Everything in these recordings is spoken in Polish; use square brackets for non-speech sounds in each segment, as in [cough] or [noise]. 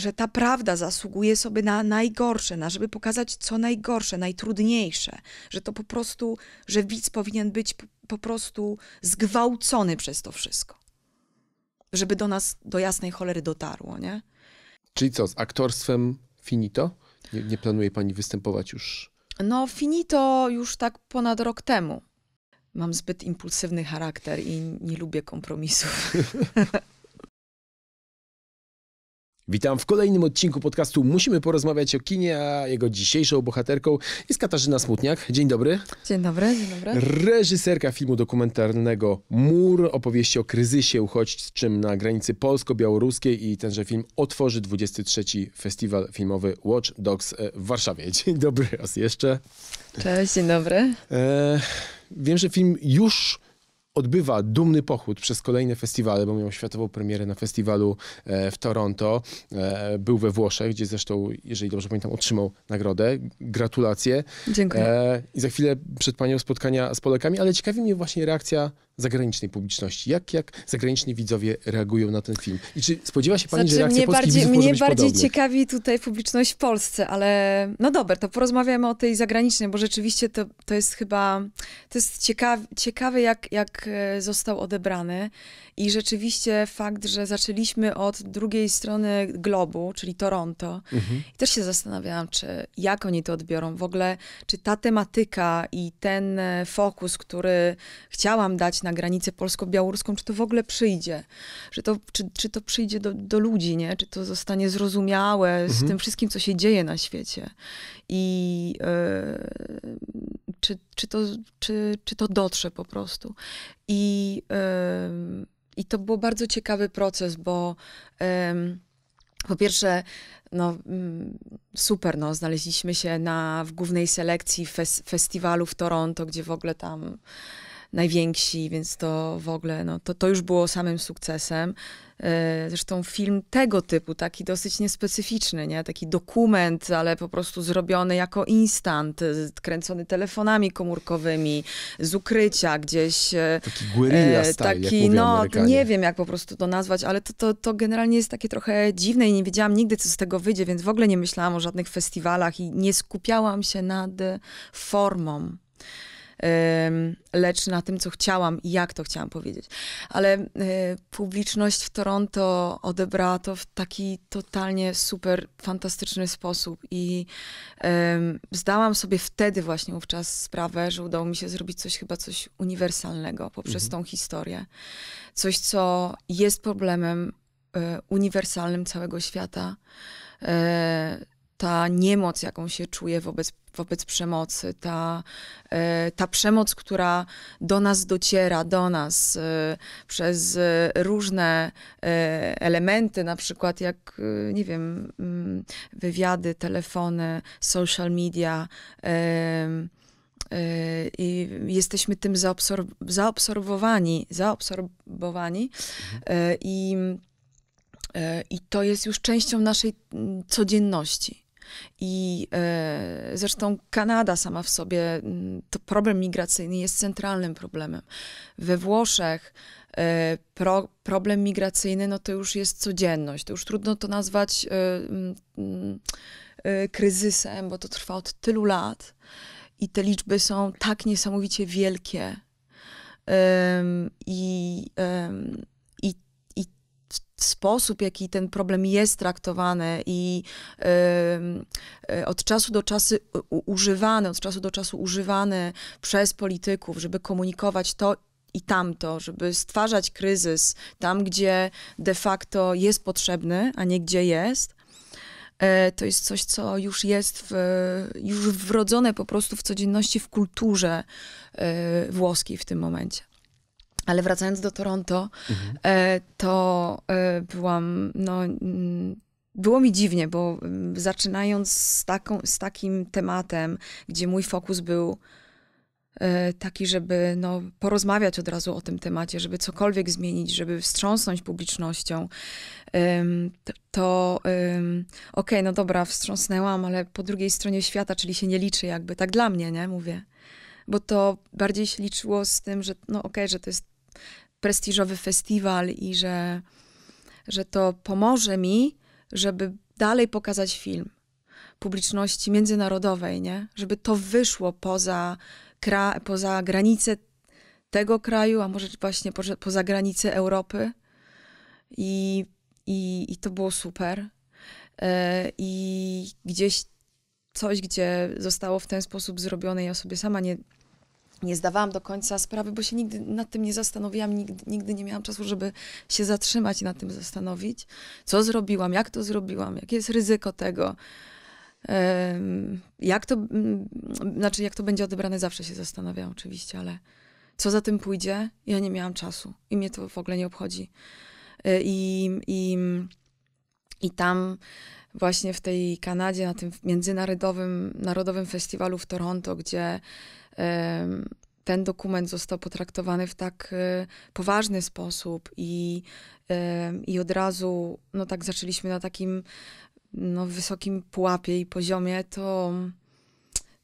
że ta prawda zasługuje sobie na najgorsze, na żeby pokazać co najgorsze, najtrudniejsze, że to po prostu, że widz powinien być po prostu zgwałcony przez to wszystko. Żeby do nas do jasnej cholery dotarło, nie? Czyli co, z aktorstwem finito? Nie, nie planuje pani występować już? No, finito już tak ponad rok temu. Mam zbyt impulsywny charakter i nie lubię kompromisów. [laughs] Witam w kolejnym odcinku podcastu Musimy porozmawiać o kinie, a jego dzisiejszą bohaterką jest Katarzyna Smutniak. Dzień dobry. Dzień dobry, dzień dobry. Reżyserka filmu dokumentarnego Mur, opowieści o kryzysie uchodźczym na granicy polsko-białoruskiej i tenże film otworzy 23. Festiwal Filmowy Watch Dogs e, w Warszawie. [laughs] Dzień dobry raz jeszcze. Cześć, dzień dobry. E, wiem, że film już odbywa dumny pochód przez kolejne festiwale, bo miał światową premierę na festiwalu e, w Toronto. E, był we Włoszech, gdzie zresztą, jeżeli dobrze pamiętam, otrzymał nagrodę. Gratulacje. Dziękuję. E, I za chwilę przed panią spotkania z Polakami, ale ciekawi mnie właśnie reakcja zagranicznej publiczności? Jak, jak zagraniczni widzowie reagują na ten film? I czy spodziewa się pani, znaczy, że reakcja mnie bardziej, Mnie bardziej ciekawi tutaj publiczność w Polsce, ale no dobra, to porozmawiamy o tej zagranicznej, bo rzeczywiście to, to jest chyba, to jest ciekawe, ciekawe jak, jak e, został odebrany. I rzeczywiście fakt, że zaczęliśmy od drugiej strony globu, czyli Toronto, mhm. i też się zastanawiałam, czy jak oni to odbiorą. W ogóle, czy ta tematyka i ten e, fokus, który chciałam dać na granicę polsko-białoruską, czy to w ogóle przyjdzie? Czy to, czy, czy to przyjdzie do, do ludzi, nie? Czy to zostanie zrozumiałe z mhm. tym wszystkim, co się dzieje na świecie? I yy, czy, czy, to, czy, czy to dotrze po prostu? I, i to był bardzo ciekawy proces, bo po pierwsze, no, mm, super, no, znaleźliśmy się na, w głównej selekcji fes, festiwalu w Toronto, gdzie w ogóle tam najwięksi, więc to w ogóle, no, to, to już było samym sukcesem. E, zresztą film tego typu, taki dosyć niespecyficzny, nie? taki dokument, ale po prostu zrobiony jako instant, kręcony telefonami komórkowymi, z ukrycia gdzieś. E, taki e, style, Taki, jak no, nie wiem jak po prostu to nazwać, ale to, to, to generalnie jest takie trochę dziwne i nie wiedziałam nigdy, co z tego wyjdzie, więc w ogóle nie myślałam o żadnych festiwalach i nie skupiałam się nad formą lecz na tym, co chciałam i jak to chciałam powiedzieć. Ale e, publiczność w Toronto odebrała to w taki totalnie super, fantastyczny sposób i zdałam sobie wtedy właśnie wówczas sprawę, że udało mi się zrobić coś chyba coś uniwersalnego poprzez mhm. tą historię. Coś, co jest problemem e, uniwersalnym całego świata e, ta niemoc, jaką się czuje wobec, wobec przemocy, ta, e, ta przemoc, która do nas dociera, do nas e, przez e, różne elementy, na przykład jak, nie wiem, mm, wywiady, telefony, social media. I jesteśmy tym zaabsorbowani, zaobserwowani, mhm. i i to jest już częścią naszej mm, codzienności. I e, zresztą Kanada sama w sobie, to problem migracyjny jest centralnym problemem. We Włoszech e, pro, problem migracyjny no to już jest codzienność. To już trudno to nazwać e, e kryzysem, bo to trwa od tylu lat i te liczby są tak niesamowicie wielkie. I sposób, jaki ten problem jest traktowany i y, y, od czasu do czasu używany, od czasu do czasu używany przez polityków, żeby komunikować to i tamto, żeby stwarzać kryzys tam, gdzie de facto jest potrzebny, a nie gdzie jest, e, to jest coś, co już jest w, już wrodzone po prostu w codzienności, w kulturze e, włoskiej w tym momencie. Ale wracając do Toronto, mhm. E, to e, byłam, no, mm, było mi dziwnie, bo mm, zaczynając z, taką, z takim tematem, gdzie mój fokus był e, taki, żeby no, porozmawiać od razu o tym temacie, żeby cokolwiek zmienić, żeby wstrząsnąć publicznością, to okej, okay, no dobra, wstrząsnęłam, ale po drugiej stronie świata, czyli się nie liczy jakby, tak dla mnie, nie, mówię bo to bardziej się liczyło z tym, że no okej, okay, że to jest prestiżowy festiwal i że, że to pomoże mi, żeby dalej pokazać film publiczności międzynarodowej, nie? Żeby to wyszło poza, kra- poza granice tego kraju, a może właśnie po, poza granice Europy. I, i, i to było super. Yy, I gdzieś coś, gdzie zostało w ten sposób zrobione, ja sobie sama nie, nie zdawałam do końca sprawy, bo się nigdy nad tym nie zastanowiłam, nigdy, nigdy, nie miałam czasu, żeby się zatrzymać i nad tym zastanowić, co zrobiłam, jak to zrobiłam, jakie jest ryzyko tego. Jak to, mm, znaczy, jak to będzie odebrane, zawsze się zastanawiam oczywiście, ale co za tym pójdzie, ja nie miałam czasu i mnie to w ogóle nie obchodzi. E, I, i, i tam właśnie w tej Kanadzie, na tym międzynarodowym narodowym festiwalu w Toronto, gdzie ten dokument został potraktowany w tak e, poważny sposób i, i od razu no tak zaczęliśmy na takim no, wysokim pułapie i poziomie, to,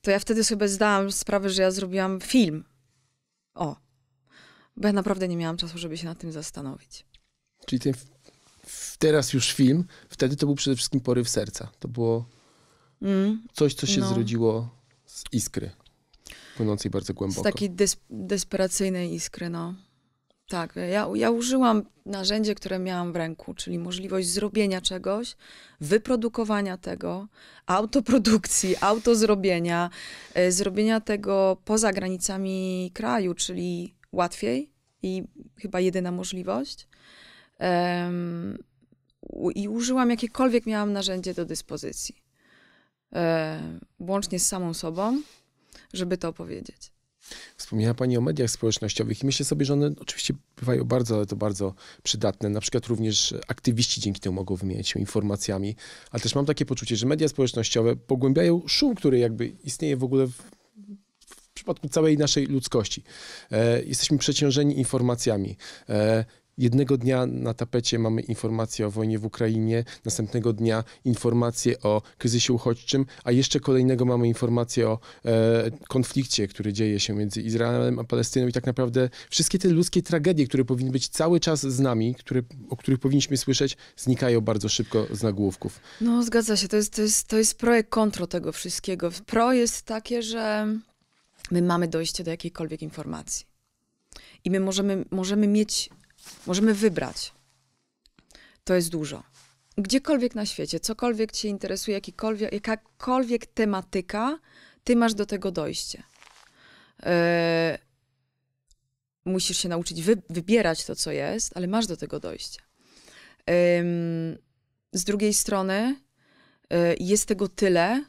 to ja wtedy sobie zdałam sprawę, że ja zrobiłam film. O. Bo ja naprawdę nie miałam czasu, żeby się nad tym zastanowić. Czyli ten teraz już film, wtedy to był przede wszystkim poryw serca. To było mm, coś, co się no. zrodziło z iskry. Płynącej bardzo głęboko. Z takiej des desperacyjnej iskry, no. Tak, ja, ja użyłam narzędzie, które miałam w ręku, czyli możliwość zrobienia czegoś, wyprodukowania tego, autoprodukcji, [laughs] autozrobienia, y, zrobienia tego poza granicami kraju, czyli łatwiej i chyba jedyna możliwość. I użyłam jakiekolwiek miałam narzędzie do dyspozycji, e, łącznie z samą sobą żeby to opowiedzieć. Wspomniała Pani o mediach społecznościowych i myślę sobie, że one oczywiście bywają bardzo, ale to bardzo przydatne. Na przykład również aktywiści dzięki temu mogą wymieniać się informacjami, ale też mam takie poczucie, że media społecznościowe pogłębiają szum, który jakby istnieje w ogóle w, w przypadku całej naszej ludzkości. E, jesteśmy przeciążeni informacjami. E, Jednego dnia na tapecie mamy informację o wojnie w Ukrainie, następnego dnia informację o kryzysie uchodźczym, a jeszcze kolejnego mamy informację o e, konflikcie, który dzieje się między Izraelem a Palestyną i tak naprawdę wszystkie te ludzkie tragedie, które powinny być cały czas z nami, które, o których powinniśmy słyszeć, znikają bardzo szybko z nagłówków. No zgadza się, to jest, to jest, to jest projekt kontro tego wszystkiego. Pro jest takie, że my mamy dojście do jakiejkolwiek informacji. I my możemy, możemy mieć Możemy wybrać. To jest dużo. Gdziekolwiek na świecie, cokolwiek Cię interesuje, jakikolwiek, jakakolwiek tematyka, Ty masz do tego dojście. Yy, musisz się nauczyć wy, wybierać to, co jest, ale masz do tego dojście. Yy, z drugiej strony, yy, jest tego tyle,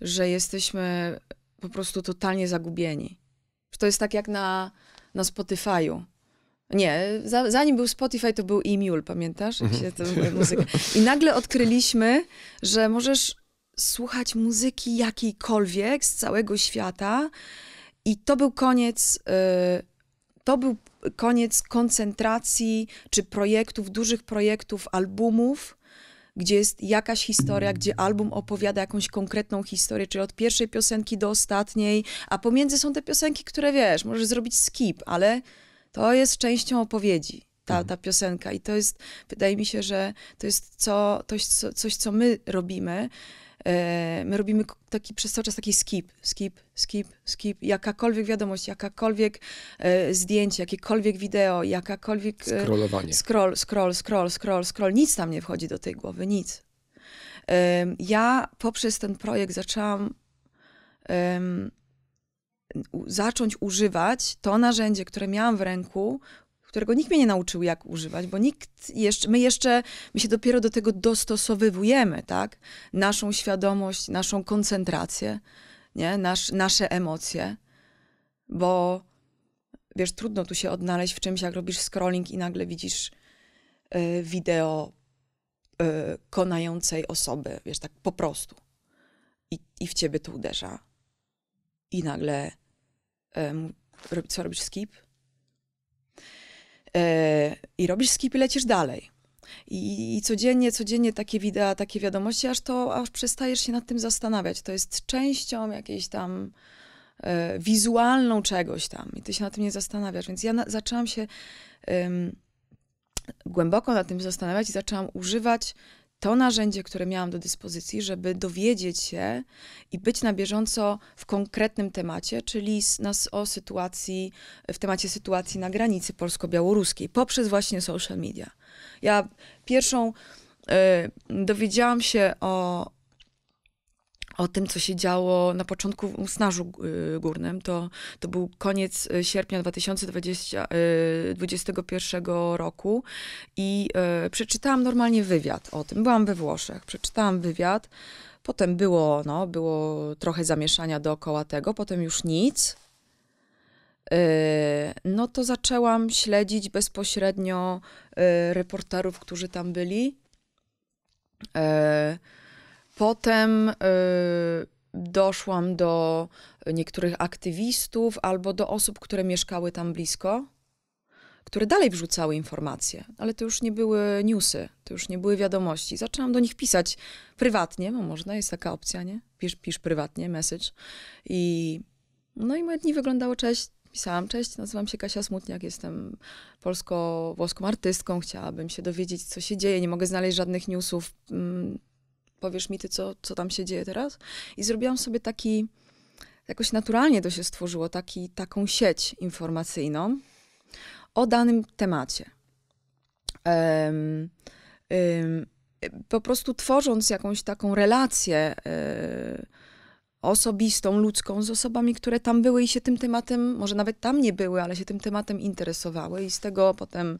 że jesteśmy po prostu totalnie zagubieni. To jest tak jak na, na Spotify'u. Nie, za, zanim był Spotify, to był e-mule, pamiętasz? Mhm. się to muzyka. I nagle odkryliśmy, że możesz słuchać muzyki jakiejkolwiek z całego świata. I to był koniec, y, to był koniec koncentracji czy projektów, dużych projektów, albumów, gdzie jest jakaś historia, gdzie album opowiada jakąś konkretną historię, czyli od pierwszej piosenki do ostatniej, a pomiędzy są te piosenki, które wiesz, możesz zrobić skip, ale to jest częścią opowiedzi, ta, mhm. ta piosenka. I to jest, wydaje mi się, że to jest co, coś co, coś, co my robimy. E, my robimy taki przez cały czas taki skip, skip, skip, skip. Jakakolwiek wiadomość, jakakolwiek e, zdjęcie, jakiekolwiek wideo, jakakolwiek. E, Scrollowanie. Scroll, scroll, scroll, scroll, scroll. Nic tam nie wchodzi do tej głowy, nic. Ja poprzez ten projekt zaczęłam zacząć używać to narzędzie, które miałam w ręku, którego nikt mnie nie nauczył, jak używać, bo nikt jeszcze, my jeszcze, my się dopiero do tego dostosowywujemy, tak? Naszą świadomość, naszą koncentrację, nie? Nasz, nasze emocje, bo wiesz, trudno tu się odnaleźć w czymś, jak robisz scrolling i nagle widzisz y, wideo y, konającej osoby, wiesz, tak po prostu. I, i w ciebie to uderza i nagle um, co robisz skip? E, I robisz skip i lecisz dalej. I, I, codziennie, codziennie takie wideo, takie wiadomości, aż to, aż przestajesz się nad tym zastanawiać. To jest częścią jakiejś tam e, wizualną czegoś tam i ty się nad tym nie zastanawiasz. Więc ja na, zaczęłam się um, głęboko nad tym zastanawiać i zaczęłam używać to narzędzie, które miałam do dyspozycji, żeby dowiedzieć się i być na bieżąco w konkretnym temacie, czyli nas o sytuacji, w temacie sytuacji na granicy polsko-białoruskiej, poprzez właśnie social media. Ja pierwszą y, dowiedziałam się o, o tym, co się działo na początku w Usnażu y, Górnym. To, to był koniec y, sierpnia 2020, 2021 y, roku i przeczytałam normalnie wywiad o tym. Byłam we Włoszech, przeczytałam wywiad. Potem było, no, było trochę zamieszania dookoła tego, potem już nic. No to zaczęłam śledzić bezpośrednio reporterów, którzy tam byli. Potem y, doszłam do niektórych aktywistów albo do osób, które mieszkały tam blisko, które dalej wrzucały informacje, ale to już nie były newsy, to już nie były wiadomości. Zaczęłam do nich pisać prywatnie, bo można, jest taka opcja, nie? Pisz, pisz prywatnie, message. I, no i moje dni wyglądały, cześć, pisałam, cześć, nazywam się Kasia Smutniak, jestem polsko-włoską artystką, chciałabym się dowiedzieć, co się dzieje, nie mogę znaleźć żadnych newsów, mm, powiesz mi ty, co, co tam się dzieje teraz. I zrobiłam sobie taki, jakoś naturalnie to się stworzyło, taki, taką sieć informacyjną o danym temacie. Um, um, po prostu tworząc jakąś taką relację e, osobistą, ludzką z osobami, które tam były i się tym tematem, może nawet tam nie były, ale się tym tematem interesowały i z tego potem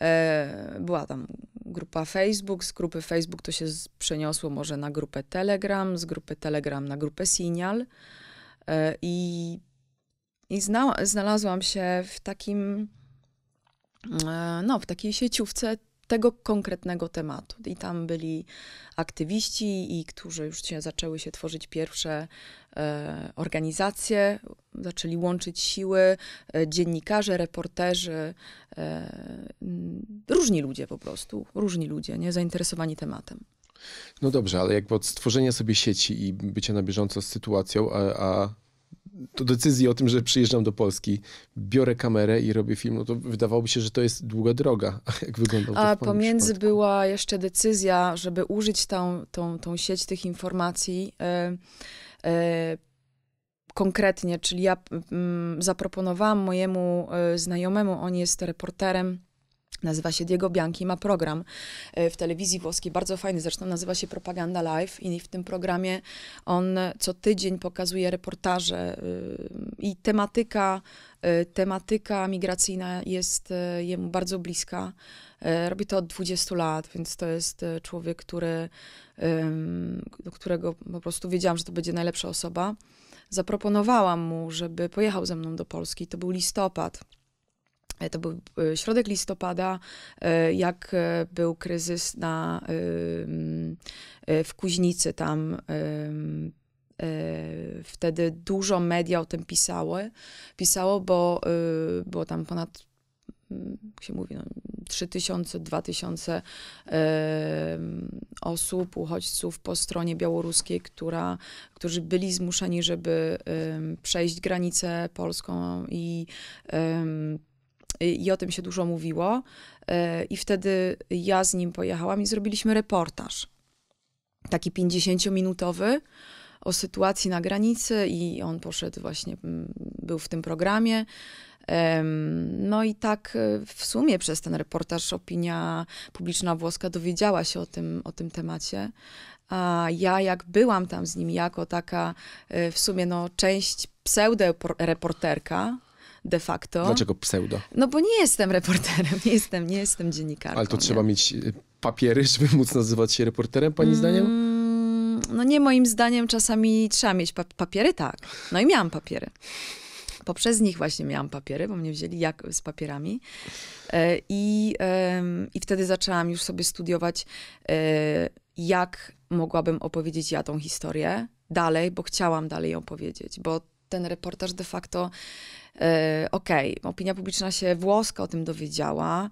E, była tam grupa Facebook, z grupy Facebook to się przeniosło może na grupę Telegram, z grupy Telegram na grupę Signal e, i, i znalazłam się w takim e, no, w takiej sieciówce tego konkretnego tematu. I tam byli aktywiści, i którzy już się, zaczęły się tworzyć pierwsze e, organizacje, zaczęli łączyć siły, e, dziennikarze, reporterzy, e, różni ludzie po prostu, różni ludzie, nie zainteresowani tematem. No dobrze, ale jakby od stworzenia sobie sieci i bycia na bieżąco z sytuacją, a, a do decyzji o tym, że przyjeżdżam do Polski, biorę kamerę i robię film, no to wydawałoby się, że to jest długa droga. [laughs] Jak wyglądał to A pomiędzy przypadku? była jeszcze decyzja, żeby użyć tą, tą, tą sieć tych informacji. E, e, konkretnie, czyli ja mm, zaproponowałam mojemu e, znajomemu, on jest reporterem Nazywa się Diego Bianchi, ma program e, w telewizji włoskiej, bardzo fajny zresztą, nazywa się Propaganda Live i w tym programie on co tydzień pokazuje reportaże e, i tematyka, e, tematyka migracyjna jest jemu bardzo bliska. Robi to od 20 lat, więc to jest człowiek, który, którego po prostu wiedziałam, że to będzie najlepsza osoba. Zaproponowałam mu, żeby pojechał ze mną do Polski, to był listopad E, to był e, środek listopada, e, jak był kryzys na, w Kuźnicy tam. Wtedy dużo media o tym pisało, pisało bo y, było tam ponad, jak się mówi, no, 3000-2000 osób, uchodźców po stronie białoruskiej, która, którzy byli zmuszeni, żeby przejść granicę polską i Y, i o tym się dużo mówiło. Y, I wtedy ja z nim pojechałam i zrobiliśmy reportaż. Taki 50-minutowy o sytuacji na granicy, i on poszedł właśnie, mm, był w tym programie. No i tak y, w sumie przez ten reportaż opinia publiczna włoska dowiedziała się o tym, o tym temacie. A ja jak byłam tam z nim jako taka w sumie no, część pseudo-reporterka, de facto. Dlaczego pseudo? No bo nie jestem reporterem, nie jestem, nie jestem dziennikarzem. Ale to nie. trzeba mieć y, papiery, [laughs] żeby móc nazywać się reporterem, pani mm, zdaniem? No nie, moim zdaniem czasami trzeba mieć pa papiery, tak. No i miałam papiery poprzez nich właśnie miałam papiery, bo mnie wzięli jak z papierami. E, I, I wtedy zaczęłam już sobie studiować, e, jak mogłabym opowiedzieć ja tą historię dalej, bo chciałam dalej ją powiedzieć, bo ten reportaż de facto E, okej, okay, opinia publiczna się włoska o tym dowiedziała,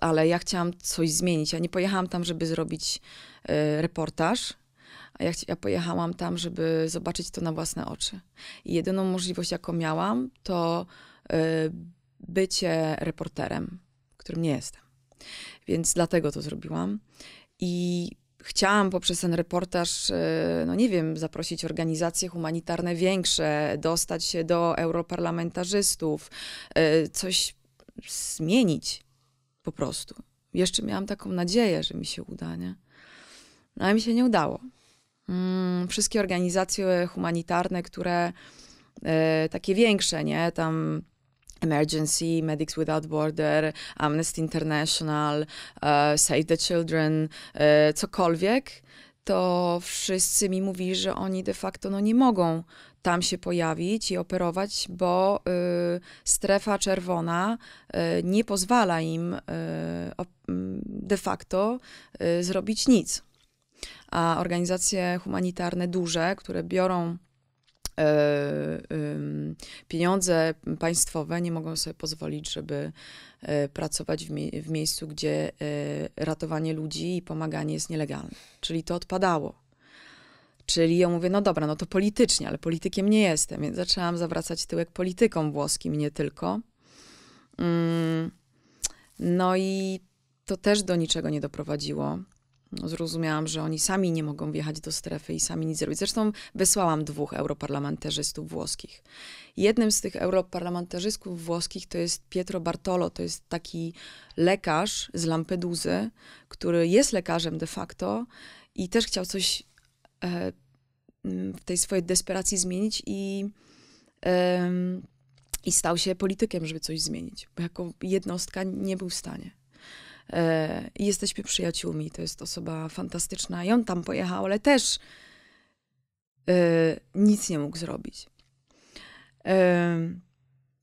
ale ja chciałam coś zmienić. Ja nie pojechałam tam, żeby zrobić e, reportaż, a ja, ja, pojechałam tam, żeby zobaczyć to na własne oczy. I jedyną możliwość, jaką miałam, to e, bycie reporterem, którym nie jestem. Więc dlatego to zrobiłam. I chciałam poprzez ten reportaż, e, no nie wiem, zaprosić organizacje humanitarne większe, dostać się do europarlamentarzystów, e, coś zmienić po prostu. Jeszcze miałam taką nadzieję, że mi się uda, nie? No, ale mi się nie udało. Mm, wszystkie organizacje humanitarne, które e, takie większe, nie? Tam Emergency, Medics Without Border, Amnesty International, e, Save the Children, e, cokolwiek, to wszyscy mi mówili, że oni de facto no, nie mogą tam się pojawić i operować, bo y, strefa czerwona y, nie pozwala im y, de facto y, zrobić nic. A organizacje humanitarne duże, które biorą E, pieniądze państwowe nie mogą sobie pozwolić, żeby e, pracować w, mie w miejscu, gdzie e, ratowanie ludzi i pomaganie jest nielegalne. Czyli to odpadało. Czyli ja mówię, no dobra, no to politycznie, ale politykiem nie jestem, więc zaczęłam zawracać tyłek politykom włoskim, nie tylko. Mm, no i to też do niczego nie doprowadziło. No, zrozumiałam, że oni sami nie mogą wjechać do strefy i sami nic zrobić. Zresztą wysłałam dwóch europarlamentarzystów włoskich. Jednym z tych europarlamentarzystów włoskich to jest Pietro Bartolo, to jest taki lekarz z Lampeduzy, który jest lekarzem de facto i też chciał coś e, mm, w tej swojej desperacji zmienić i e, i stał się politykiem, żeby coś zmienić, bo jako jednostka nie był w stanie i e, jesteśmy przyjaciółmi. To jest osoba fantastyczna. I on tam pojechał, ale też e, nic nie mógł zrobić. E,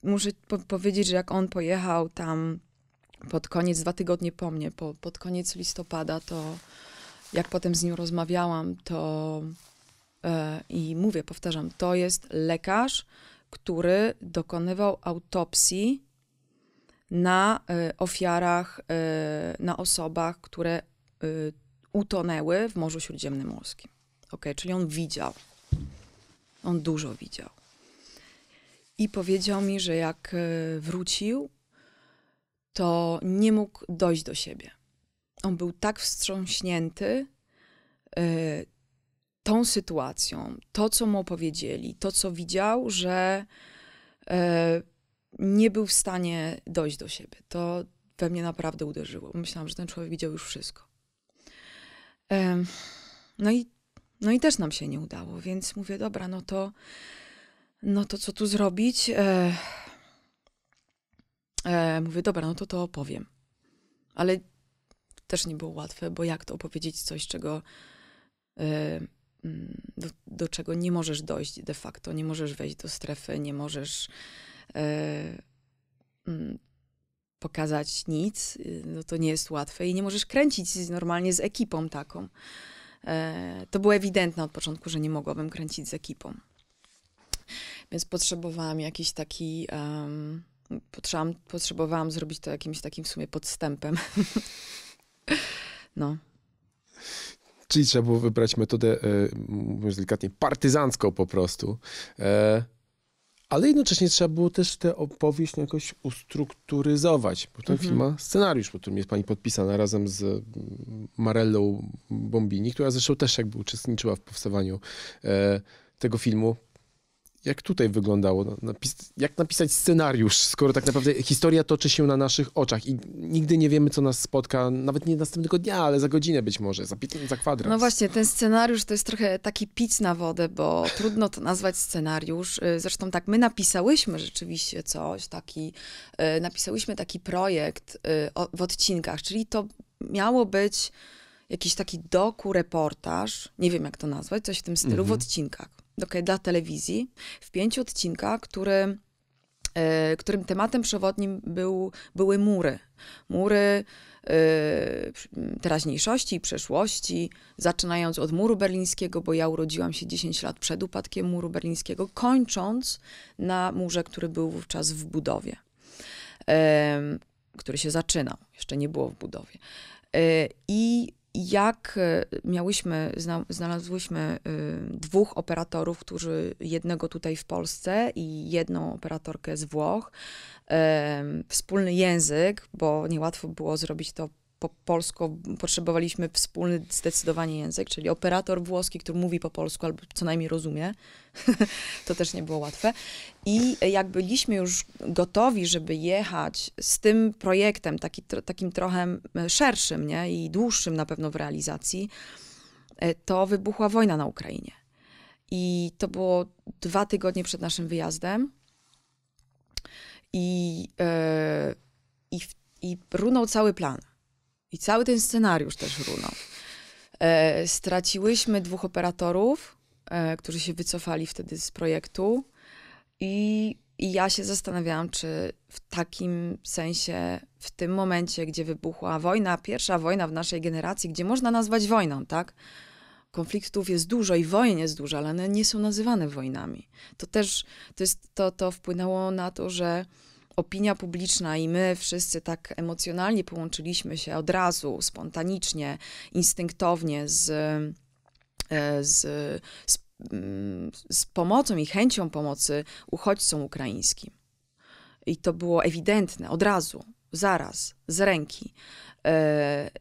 muszę po powiedzieć, że jak on pojechał tam pod koniec, dwa tygodnie po mnie, po, pod koniec listopada, to jak potem z nim rozmawiałam, to i mówię, powtarzam, to jest lekarz, który dokonywał autopsji na y, ofiarach, y, na osobach, które y, utonęły w Morzu Śródziemnomorskim. Ok, czyli on widział. On dużo widział. I powiedział mi, że jak wrócił, to nie mógł dojść do siebie. On był tak wstrząśnięty tą sytuacją, to co mu opowiedzieli, to co widział, że nie był w stanie dojść do siebie. To we mnie naprawdę uderzyło. Myślałam, że ten człowiek widział już wszystko. No i, no i też nam się nie udało, więc mówię, dobra, no to, no to co tu zrobić? E, e, mówię, dobra, no to to opowiem. Ale też nie było łatwe, bo jak to opowiedzieć coś, czego, e, mm, do, do czego nie możesz dojść de facto, nie możesz wejść do strefy, nie możesz Y, mm, pokazać nic, y, no to nie jest łatwe i nie możesz kręcić normalnie z ekipą taką. E, to było ewidentne od początku, że nie mogłabym kręcić z ekipą. Więc potrzebowałam jakiś taki. Um, potrzebowałam, potrzebowałam zrobić to jakimś takim w sumie podstępem. [laughs] no. Czyli trzeba było wybrać metodę, e, mówiąc delikatnie, partyzancką po prostu. E ale jednocześnie trzeba było też tę opowieść jakoś ustrukturyzować, bo ten mhm. film ma mhm. scenariusz, po którym jest pani podpisana razem z mm, Marellą Bombini, która zresztą też jakby uczestniczyła w powstawaniu e, tego filmu jak tutaj wyglądało? Napis jak napisać scenariusz, skoro tak naprawdę historia toczy się na naszych oczach i nigdy nie wiemy, co nas spotka, nawet nie następnego dnia, ale za godzinę być może, za, za kwadrans. No właśnie, ten scenariusz to jest trochę taki pic na wodę, bo trudno to nazwać scenariusz. Y, zresztą tak, my napisałyśmy rzeczywiście coś, taki, y, napisałyśmy taki projekt y, w odcinkach, czyli to miało być jakiś taki doku-reportaż, nie wiem jak to nazwać, coś w tym stylu, mhm. w odcinkach okay, dla telewizji w pięciu odcinkach, który e, którym tematem przewodnim był, były mury. Mury e, teraźniejszości i przeszłości, zaczynając od muru berlińskiego, bo ja urodziłam się 10 lat przed upadkiem muru berlińskiego, kończąc na murze, który był wówczas w budowie, e, który się zaczynał, jeszcze nie było w budowie. I jak e, miałyśmy, znalazłyśmy e, dwóch operatorów, którzy jednego tutaj w Polsce i jedną operatorkę z Włoch, e, wspólny język, bo niełatwo było zrobić to po polsku potrzebowaliśmy wspólny zdecydowanie język, czyli operator włoski, który mówi po polsku albo co najmniej rozumie. [laughs] to też nie było łatwe. I jak byliśmy już gotowi, żeby jechać z tym projektem, taki, takim trochę e, szerszym nie? i dłuższym na pewno w realizacji, e, to wybuchła wojna na Ukrainie. I to było dwa tygodnie przed naszym wyjazdem. I, yy, i, i runął cały plan i cały ten scenariusz też runął. E, straciłyśmy dwóch operatorów, e, którzy się wycofali wtedy z projektu. I, I, ja się zastanawiałam, czy w takim sensie, w tym momencie, gdzie wybuchła wojna, pierwsza wojna w naszej generacji, gdzie można nazwać wojną, tak? Konfliktów jest dużo i wojen jest dużo, ale one nie są nazywane wojnami. To też to, jest, to, to wpłynęło na to, że opinia publiczna i my wszyscy tak emocjonalnie połączyliśmy się od razu, spontanicznie, instynktownie z, e, z, z, mm, z pomocą i chęcią pomocy uchodźcom ukraińskim. I to było ewidentne od razu, zaraz, z ręki. E,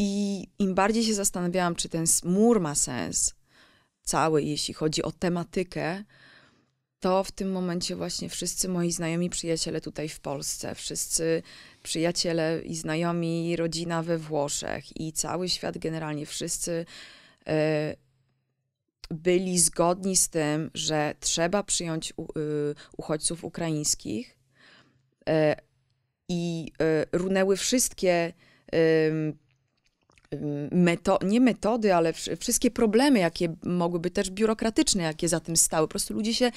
I im bardziej się zastanawiałam, czy ten mur ma sens, cały, jeśli chodzi o tematykę, to w tym momencie właśnie wszyscy moi znajomi przyjaciele tutaj w Polsce, wszyscy przyjaciele i znajomi, rodzina we Włoszech i cały świat generalnie, wszyscy e, byli zgodni z tym, że trzeba przyjąć e, uchodźców ukraińskich e, i runęły wszystkie meto nie metody, ale wszystkie problemy, jakie mogłyby też biurokratyczne, jakie za tym stały. Po prostu ludzie się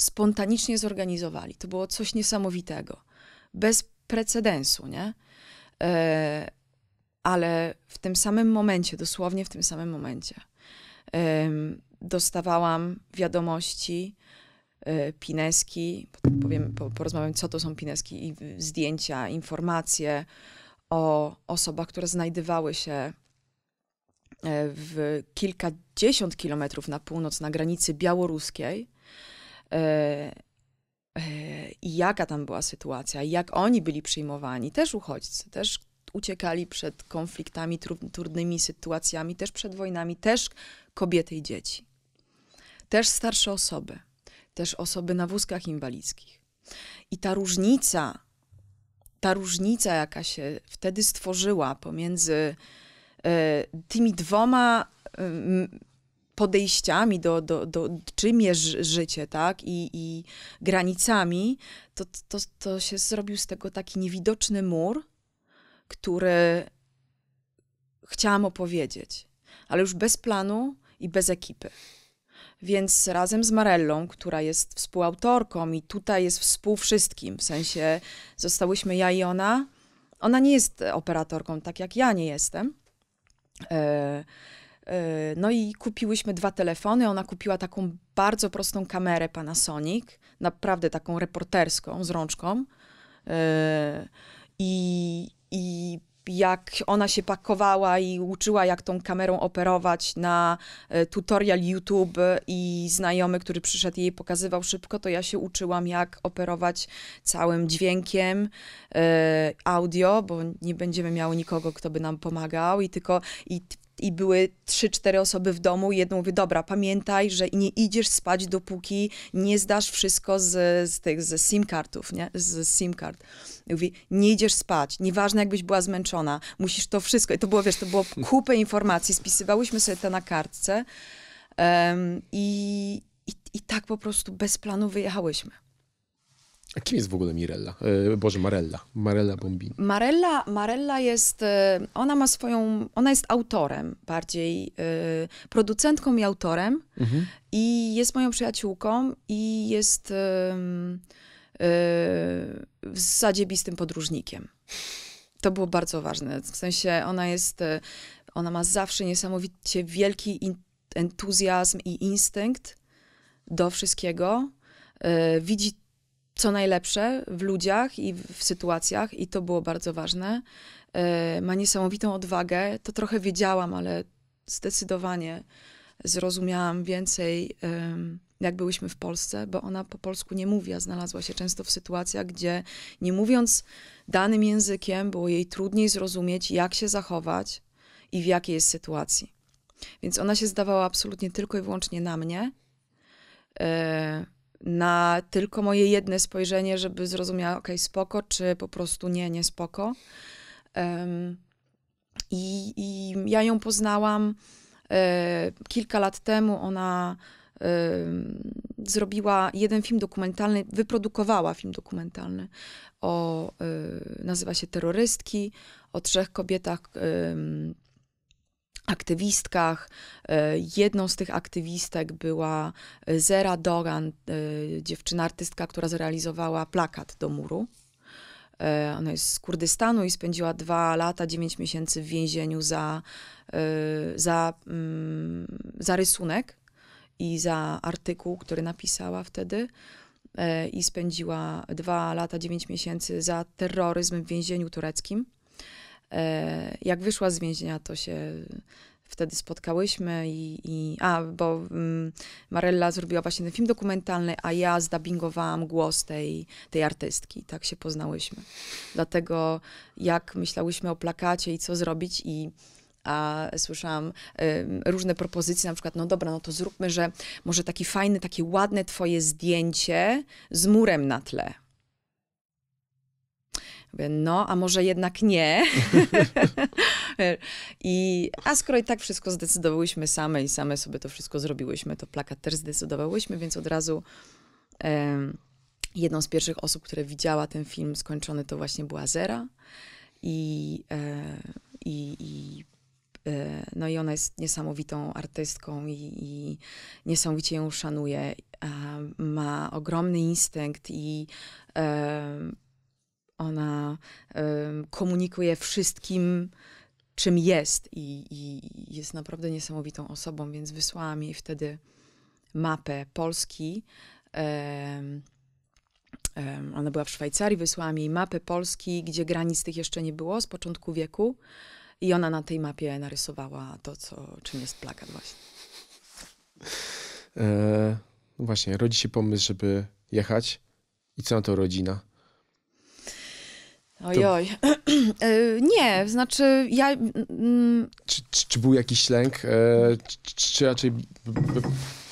spontanicznie zorganizowali. To było coś niesamowitego, bez precedensu, nie? E, ale w tym samym momencie, dosłownie w tym samym momencie, e, dostawałam wiadomości, e, pineski, powiem, po, porozmawiam, co to są pineski, i zdjęcia, informacje o osobach, które znajdowały się e, w kilkadziesiąt kilometrów na północ na granicy białoruskiej, E, e, I jaka tam była sytuacja, jak oni byli przyjmowani, też uchodźcy, też uciekali przed konfliktami, trudnymi sytuacjami, też przed wojnami, też kobiety i dzieci, też starsze osoby, też osoby na wózkach inwalidzkich. I ta różnica, ta różnica, jaka się wtedy stworzyła pomiędzy e, tymi dwoma podejściami do, do, do, do czym jest życie, tak, i, i granicami, to, to, to się zrobił z tego taki niewidoczny mur, który chciałam opowiedzieć, ale już bez planu i bez ekipy. Więc razem z Marellą, która jest współautorką i tutaj jest współwszystkim, w sensie zostałyśmy ja i ona. Ona nie jest operatorką, tak jak ja nie jestem. E, Yy, no i kupiłyśmy dwa telefony. Ona kupiła taką bardzo prostą kamerę Panasonic, naprawdę taką reporterską z rączką. Yy, I, i jak ona się pakowała i uczyła, jak tą kamerą operować na e, tutorial YouTube i znajomy, który przyszedł jej pokazywał szybko, to ja się uczyłam, jak operować całym dźwiękiem e, audio, bo nie będziemy miały nikogo, kto by nam pomagał i tylko i i były trzy, cztery osoby w domu. Jedną mówi dobra, pamiętaj, że nie idziesz spać, dopóki nie zdasz wszystko z, z tych z SIM kartów, nie? Z SIM kart I mówi, nie idziesz spać, nieważne jakbyś była zmęczona, musisz to wszystko. I to było, wiesz, to było [laughs] kupę informacji, spisywałyśmy sobie to na kartce um, i, i, i tak po prostu bez planu wyjechałyśmy. A kim jest w ogóle Mirella? E, Boże, Marella. Marella Bombini. Marella, Marella jest, e, ona ma swoją, ona jest autorem bardziej, e, producentką i autorem mhm. i jest moją przyjaciółką i jest w zasadzie bistym podróżnikiem. To było bardzo ważne. W sensie ona jest, ona ma zawsze niesamowicie wielki entuzjazm i instynkt do wszystkiego. Widzi co najlepsze w ludziach i w sytuacjach, i to było bardzo ważne. E, ma niesamowitą odwagę. To trochę wiedziałam, ale zdecydowanie zrozumiałam więcej, jak byłyśmy w Polsce, bo ona po polsku nie mówi, a znalazła się często w sytuacjach, gdzie nie mówiąc danym językiem, było jej trudniej zrozumieć, jak się zachować i w jakiej jest sytuacji. Więc ona się zdawała absolutnie tylko i wyłącznie na mnie. E, na tylko moje jedne spojrzenie, żeby zrozumiała, ok, spoko, czy po prostu nie, nie spoko. Um, i, i, ja ją poznałam e, kilka lat temu. Ona e, zrobiła jeden film dokumentalny, wyprodukowała film dokumentalny o, e, nazywa się Terrorystki, o trzech kobietach, aktywistkach. E, jedną z tych aktywistek była e, Zera Dogan, e, dziewczyna artystka, która zrealizowała plakat do muru. Ona jest z Kurdystanu i spędziła dwa lata, dziewięć miesięcy w więzieniu za, za, mm, za rysunek i za artykuł, który napisała wtedy. I spędziła dwa lata, dziewięć miesięcy za terroryzm w więzieniu tureckim. E, jak wyszła z więzienia, to się wtedy spotkałyśmy i, i a, bo um, Marella zrobiła właśnie ten film dokumentalny, a ja zdabingowałam głos tej, tej artystki, tak się poznałyśmy. Dlatego jak myślałyśmy o plakacie i co zrobić i a słyszałam y, różne propozycje, na przykład, no dobra, no to zróbmy, że może taki fajny, takie ładne twoje zdjęcie z murem na tle no, a może jednak nie. [laughs] I, a skoro i tak wszystko zdecydowałyśmy same i same sobie to wszystko zrobiłyśmy, to plakat też zdecydowałyśmy, więc od razu um, jedną z pierwszych osób, które widziała ten film skończony, to właśnie była Zera. I, e, i, i e, no i ona jest niesamowitą artystką i, i niesamowicie ją szanuje, E, ma ogromny instynkt i ona komunikuje wszystkim, czym jest i, i, jest naprawdę niesamowitą osobą, więc wysłałam jej wtedy mapę Polski. Um, um, ona była w Szwajcarii, wysłałam jej mapę Polski, gdzie granic tych jeszcze nie było z początku wieku. I ona na tej mapie narysowała to, co, czym jest plakat właśnie. E, no właśnie, rodzi się pomysł, żeby jechać. I co na to rodzina? Ojoj. [clears throat] E, nie, znaczy ja. Czy, czy, czy, był jakiś lęk? E, czy, czy, raczej.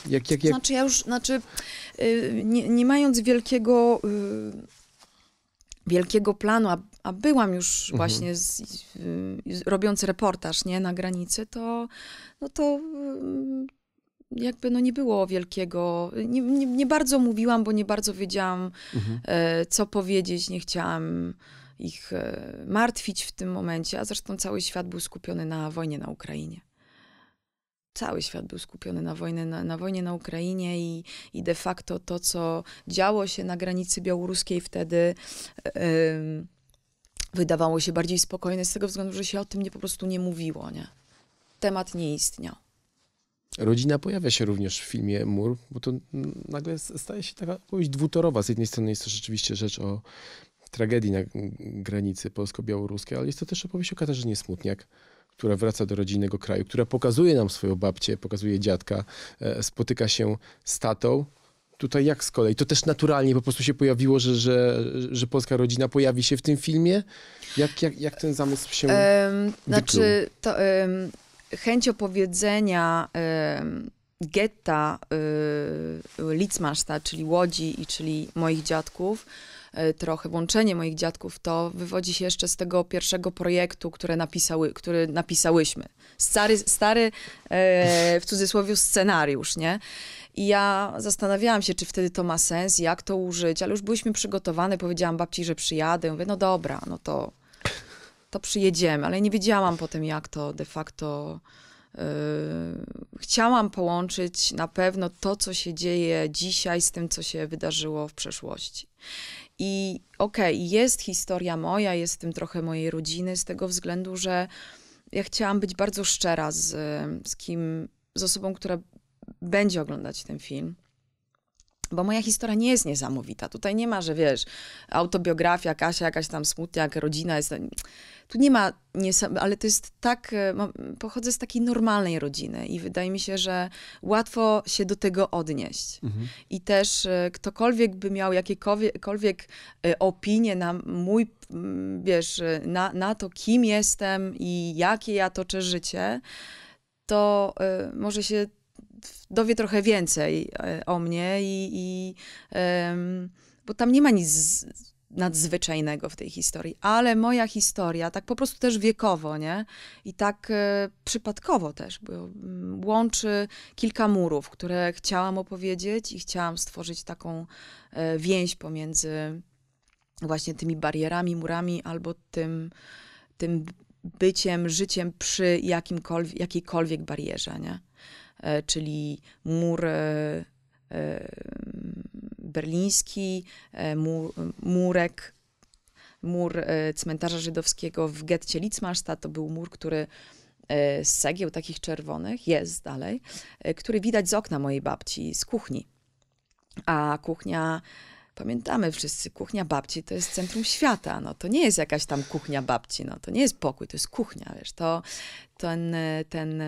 Jak, jak, jak... Znaczy, ja już, znaczy, y, nie, nie mając wielkiego. Y, wielkiego planu, a, a byłam już mhm. właśnie z, y, robiąc reportaż nie, na granicy, to, no to jakby no nie było wielkiego, nie, nie, nie, bardzo mówiłam, bo nie bardzo wiedziałam, mhm. E, co powiedzieć, nie chciałam ich e, martwić w tym momencie, a zresztą cały świat był skupiony na wojnie na Ukrainie. Cały świat był skupiony na wojnie na, na, wojnie na Ukrainie i, i de facto to, co działo się na granicy białoruskiej wtedy. Yy, wydawało się bardziej spokojne z tego względu, że się o tym nie po prostu nie mówiło, nie? Temat nie istniał. Rodzina pojawia się również w filmie Mur, bo to nagle staje się taka powieść dwutorowa. Z jednej strony jest to rzeczywiście rzecz o tragedii na granicy polsko-białoruskiej, ale jest to też opowieść o Katarzynie Smutniak, która wraca do rodzinnego kraju, która pokazuje nam swoją babcię, pokazuje dziadka, e, spotyka się z tatą. Tutaj jak z kolei? To też naturalnie po prostu się pojawiło, że, że, że polska rodzina pojawi się w tym filmie? Jak, jak, jak ten zamysł się um, Znaczy, to, um, chęć opowiedzenia um, getta y, czyli Łodzi i czyli moich dziadków, E, trochę włączenie moich dziadków to wywodzi się jeszcze z tego pierwszego projektu, które napisały, który napisałyśmy. Stary, stary e, w cudzysłowie scenariusz, nie? I ja zastanawiałam się, czy wtedy to ma sens, jak to użyć, ale już byliśmy przygotowane, powiedziałam babci, że przyjadę. Mówię, no dobra, no to, to przyjedziemy, ale nie wiedziałam potem, jak to de facto e, chciałam połączyć na pewno to, co się dzieje dzisiaj, z tym, co się wydarzyło w przeszłości. I okej, okay, jest historia moja, jest tym trochę mojej rodziny, z tego względu, że ja chciałam być bardzo szczera z, z kim, z osobą, która będzie oglądać ten film. Bo moja historia nie jest niesamowita. Tutaj nie ma, że wiesz, autobiografia, Kasia, jakaś tam jak rodzina jest. Tu nie ma, niesam... ale to jest tak. E, pochodzę z takiej normalnej rodziny i wydaje mi się, że łatwo się do tego odnieść. Mhm. I też e, ktokolwiek by miał jakiekolwiek e, opinie na mój, mm, wiesz, na, na to, kim jestem i jakie ja toczę życie, to może się dowie trochę więcej e, o mnie i, i bo tam nie ma nic nadzwyczajnego w tej historii, ale moja historia, tak po prostu też wiekowo, nie? I tak e, przypadkowo też, bo mm, łączy kilka murów, które chciałam opowiedzieć i chciałam stworzyć taką e, więź pomiędzy właśnie tymi barierami, murami albo tym, tym byciem, życiem przy jakimkolwiek, jakiejkolwiek barierze, nie? E, czyli mur e, e, berliński, mur, murek, mur cmentarza żydowskiego w getcie Litzmannstadt. To był mur, który z segieł takich czerwonych, jest dalej, który widać z okna mojej babci, z kuchni. A kuchnia pamiętamy wszyscy, kuchnia babci to jest centrum świata. No, to nie jest jakaś tam kuchnia babci, no, to nie jest pokój, to jest kuchnia. Wiesz, to ten, ten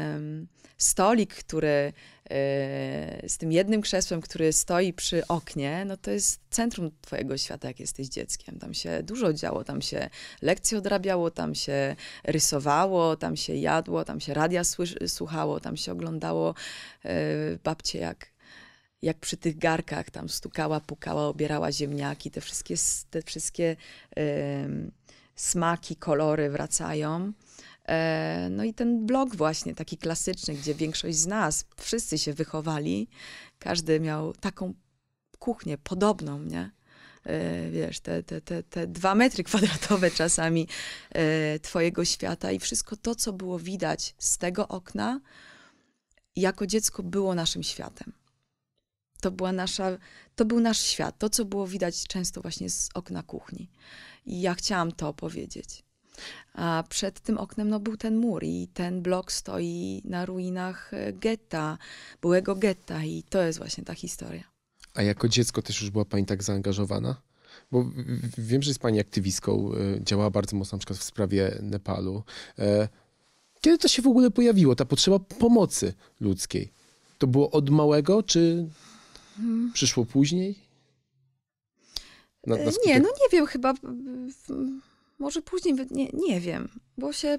stolik, który e, z tym jednym krzesłem, który stoi przy oknie, no to jest centrum twojego świata, jak jesteś dzieckiem. Tam się dużo działo, tam się lekcje odrabiało, tam się rysowało, tam się jadło, tam się radia słuchało, tam się oglądało e, babcie jak jak przy tych garkach tam stukała, pukała, obierała ziemniaki, te wszystkie, te wszystkie smaki, kolory wracają. E, no i ten blok właśnie, taki klasyczny, gdzie większość z nas, wszyscy się wychowali, każdy miał taką kuchnię podobną, nie? E, wiesz, te, te, te, te dwa metry kwadratowe czasami e, twojego świata i wszystko to, co było widać z tego okna, jako dziecko było naszym światem. To, była nasza, to był nasz świat, to co było widać często właśnie z okna kuchni. I ja chciałam to powiedzieć. A przed tym oknem no, był ten mur i ten blok stoi na ruinach e, getta, byłego getta i to jest właśnie ta historia. A jako dziecko też już była pani tak zaangażowana? Bo wiem, że jest pani aktywistką, e, działała bardzo mocno na przykład w sprawie Nepalu. E, kiedy to się w ogóle pojawiło, ta potrzeba pomocy ludzkiej? To było od małego, czy Przyszło później? Na, na e, nie, no nie wiem, chyba. Może później, nie, nie wiem, bo się.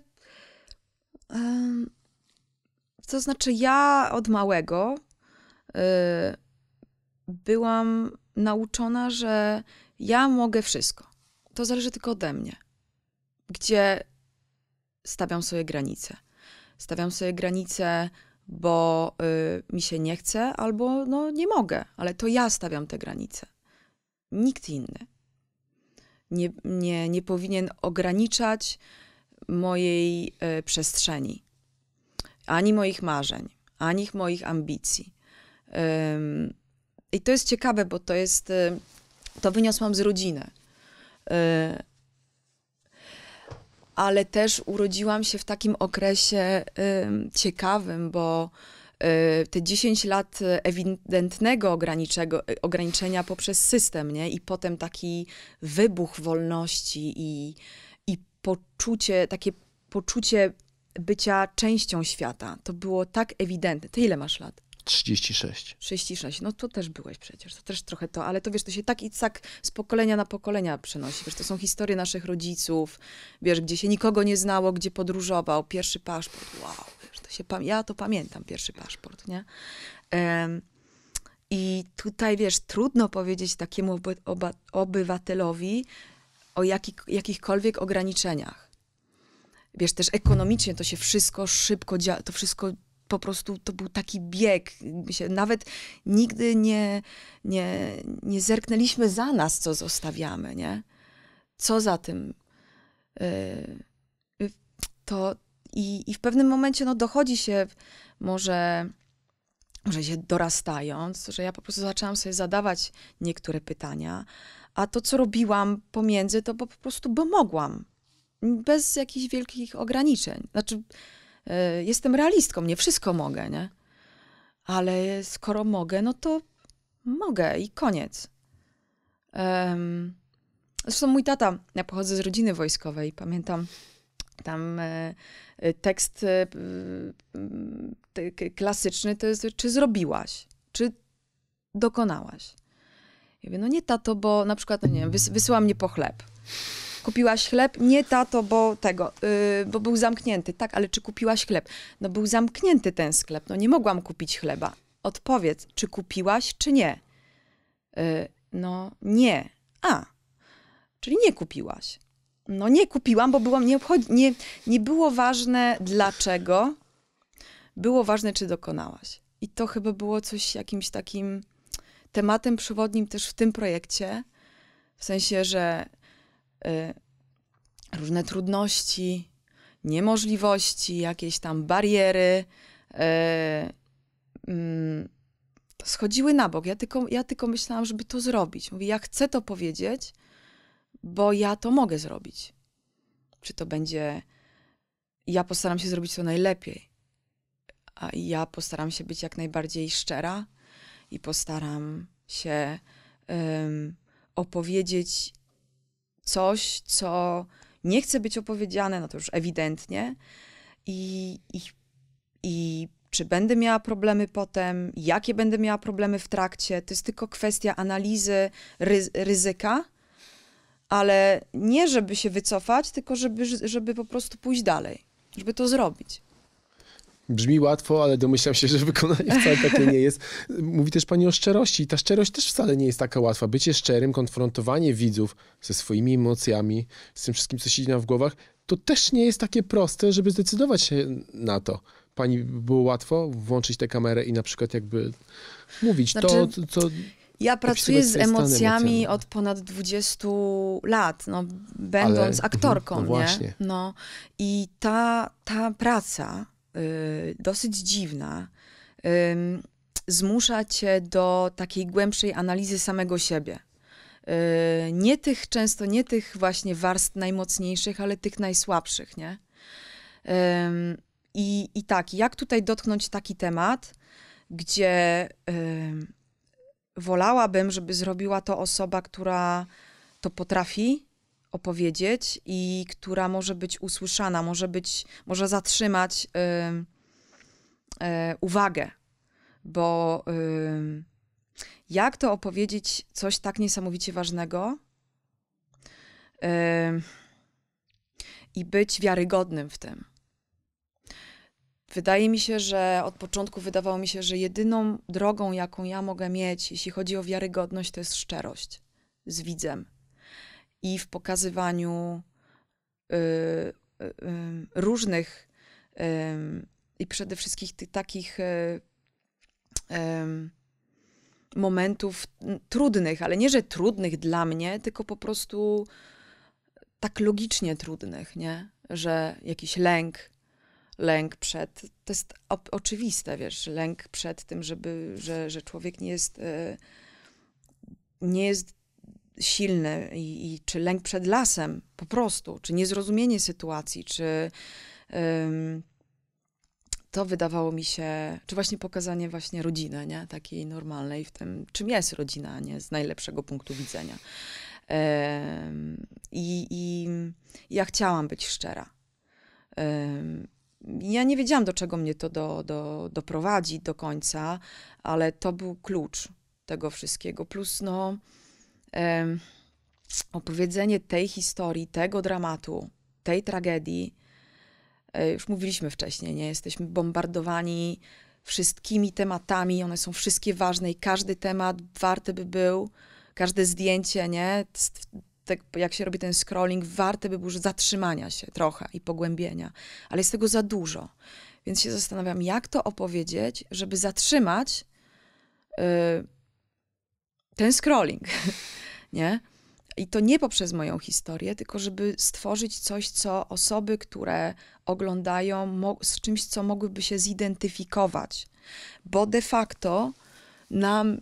to znaczy, ja od małego y, byłam nauczona, że ja mogę wszystko. To zależy tylko ode mnie, gdzie stawiam sobie granice. Stawiam sobie granice bo y, mi się nie chce albo no, nie mogę, ale to ja stawiam te granice. Nikt inny. Nie, nie, nie powinien ograniczać mojej y, przestrzeni, ani moich marzeń, ani moich ambicji. Ym, I to jest ciekawe, bo to jest. Y, to wyniosłam z rodziny. Y, ale też urodziłam się w takim okresie y, ciekawym, bo y, te 10 lat ewidentnego y, ograniczenia poprzez system, nie? I potem taki wybuch wolności i, i poczucie, takie poczucie bycia częścią świata. To było tak ewidentne. Ty ile masz lat? 36. 36, no to też byłeś przecież, to też trochę to, ale to wiesz, to się tak i tak z pokolenia na pokolenia przenosi, wiesz, to są historie naszych rodziców, wiesz, gdzie się nikogo nie znało, gdzie podróżował, pierwszy paszport, wow, wiesz, to się, ja to pamiętam, pierwszy paszport, nie? Um, I tutaj, wiesz, trudno powiedzieć takiemu oby, oba, obywatelowi o jakichkolwiek ograniczeniach. Wiesz, też ekonomicznie to się wszystko szybko, to wszystko po prostu to był taki bieg. Się nawet nigdy nie, nie, nie zerknęliśmy za nas, co zostawiamy, nie? Co za tym? Y, y, to i, i w pewnym momencie no, dochodzi się może, może się dorastając, że ja po prostu zaczęłam sobie zadawać niektóre pytania, a to, co robiłam pomiędzy, to po prostu bo mogłam. Bez jakichś wielkich ograniczeń. Znaczy, E, jestem realistką, nie wszystko mogę, nie? Ale skoro mogę, no to mogę i koniec. Um, zresztą mój tata, ja pochodzę z rodziny wojskowej, pamiętam tam e, e tekst e, te, klasyczny to jest, czy zrobiłaś, czy dokonałaś. Ja mówię, no nie tato, bo na przykład, no nie wiem, wys wysyła mnie po chleb kupiłaś chleb? Nie, tato, bo tego, yy, bo był zamknięty. Tak, ale czy kupiłaś chleb? No był zamknięty ten sklep, no nie mogłam kupić chleba. Odpowiedz, czy kupiłaś, czy nie? Yy, no nie. A, czyli nie kupiłaś. No nie kupiłam, bo było, nie, nie, nie było ważne dlaczego, było ważne, czy dokonałaś. I to chyba było coś jakimś takim tematem przewodnim też w tym projekcie, w sensie, że Y, różne trudności, niemożliwości, jakieś tam bariery y, mm, schodziły na bok. Ja tylko, ja tylko myślałam, żeby to zrobić. Mówię, ja chcę to powiedzieć, bo ja to mogę zrobić. Czy to będzie. Ja postaram się zrobić to najlepiej. A ja postaram się być jak najbardziej szczera i postaram się um, opowiedzieć coś, co nie chce być opowiedziane, no to już ewidentnie. I, i, i czy będę miała problemy potem, jakie będę miała problemy w trakcie, to jest tylko kwestia analizy ryzyka, ale nie żeby się wycofać, tylko żeby, żeby po prostu pójść dalej, żeby to zrobić. Brzmi łatwo, ale domyślam się, że wykonanie wcale takie nie jest. Mówi też pani o szczerości. Ta szczerość też wcale nie jest taka łatwa. Bycie szczerym, konfrontowanie widzów ze swoimi emocjami, z tym wszystkim, co siedzi nam w głowach, to też nie jest takie proste, żeby zdecydować się na to. Pani było łatwo włączyć tę kamerę i na przykład jakby mówić znaczy... to, co... Ja pracuję z emocjami od ponad 20 lat, no, będąc Ale, mhm, aktorką. No nie? Właśnie. No, I ta, ta praca Y, dosyć dziwna. Zmusza cię do takiej głębszej analizy samego siebie. Y, nie tych często, nie tych właśnie warstw najmocniejszych, ale tych najsłabszych, nie? I, i tak, jak tutaj dotknąć taki temat, gdzie wolałabym, żeby zrobiła to osoba, która to potrafi, opowiedzieć i która może być usłyszana, może być, może zatrzymać y, uwagę, bo jak to opowiedzieć coś tak niesamowicie ważnego i być wiarygodnym w tym. Wydaje mi się, że od początku wydawało mi się, że jedyną drogą, jaką ja mogę mieć, jeśli chodzi o wiarygodność, to jest szczerość z widzem, i w pokazywaniu y, y, y, różnych i przede wszystkim tych takich momentów trudnych, ale nie, że trudnych dla mnie, tylko po prostu tak logicznie trudnych, nie? Że jakiś lęk, lęk przed, to jest o, oczywiste, wiesz, lęk przed tym, żeby, że, że człowiek nie jest, nie jest silny i, i czy lęk przed lasem po prostu, czy niezrozumienie sytuacji, czy um, to wydawało mi się, czy właśnie pokazanie właśnie rodziny, nie? Takiej normalnej w tym, czym jest rodzina, nie? Z najlepszego punktu widzenia. Um, I, i ja chciałam być szczera. Um, ja nie wiedziałam, do czego mnie to do, do, doprowadzi do końca, ale to był klucz tego wszystkiego. Plus, no, opowiedzenie tej historii, tego dramatu, tej tragedii, e, już mówiliśmy wcześniej, nie jesteśmy bombardowani wszystkimi tematami, one są wszystkie ważne i każdy temat warty by był, każde zdjęcie, nie? Tak, jak się robi ten scrolling, warte by było zatrzymania się trochę i pogłębienia, ale jest tego za dużo. Więc się zastanawiam, jak to opowiedzieć, żeby zatrzymać yy, ten scrolling. [laughs] nie? I to nie poprzez moją historię, tylko żeby stworzyć coś, co osoby, które oglądają, z czymś, co mogłyby się zidentyfikować. Bo de facto nam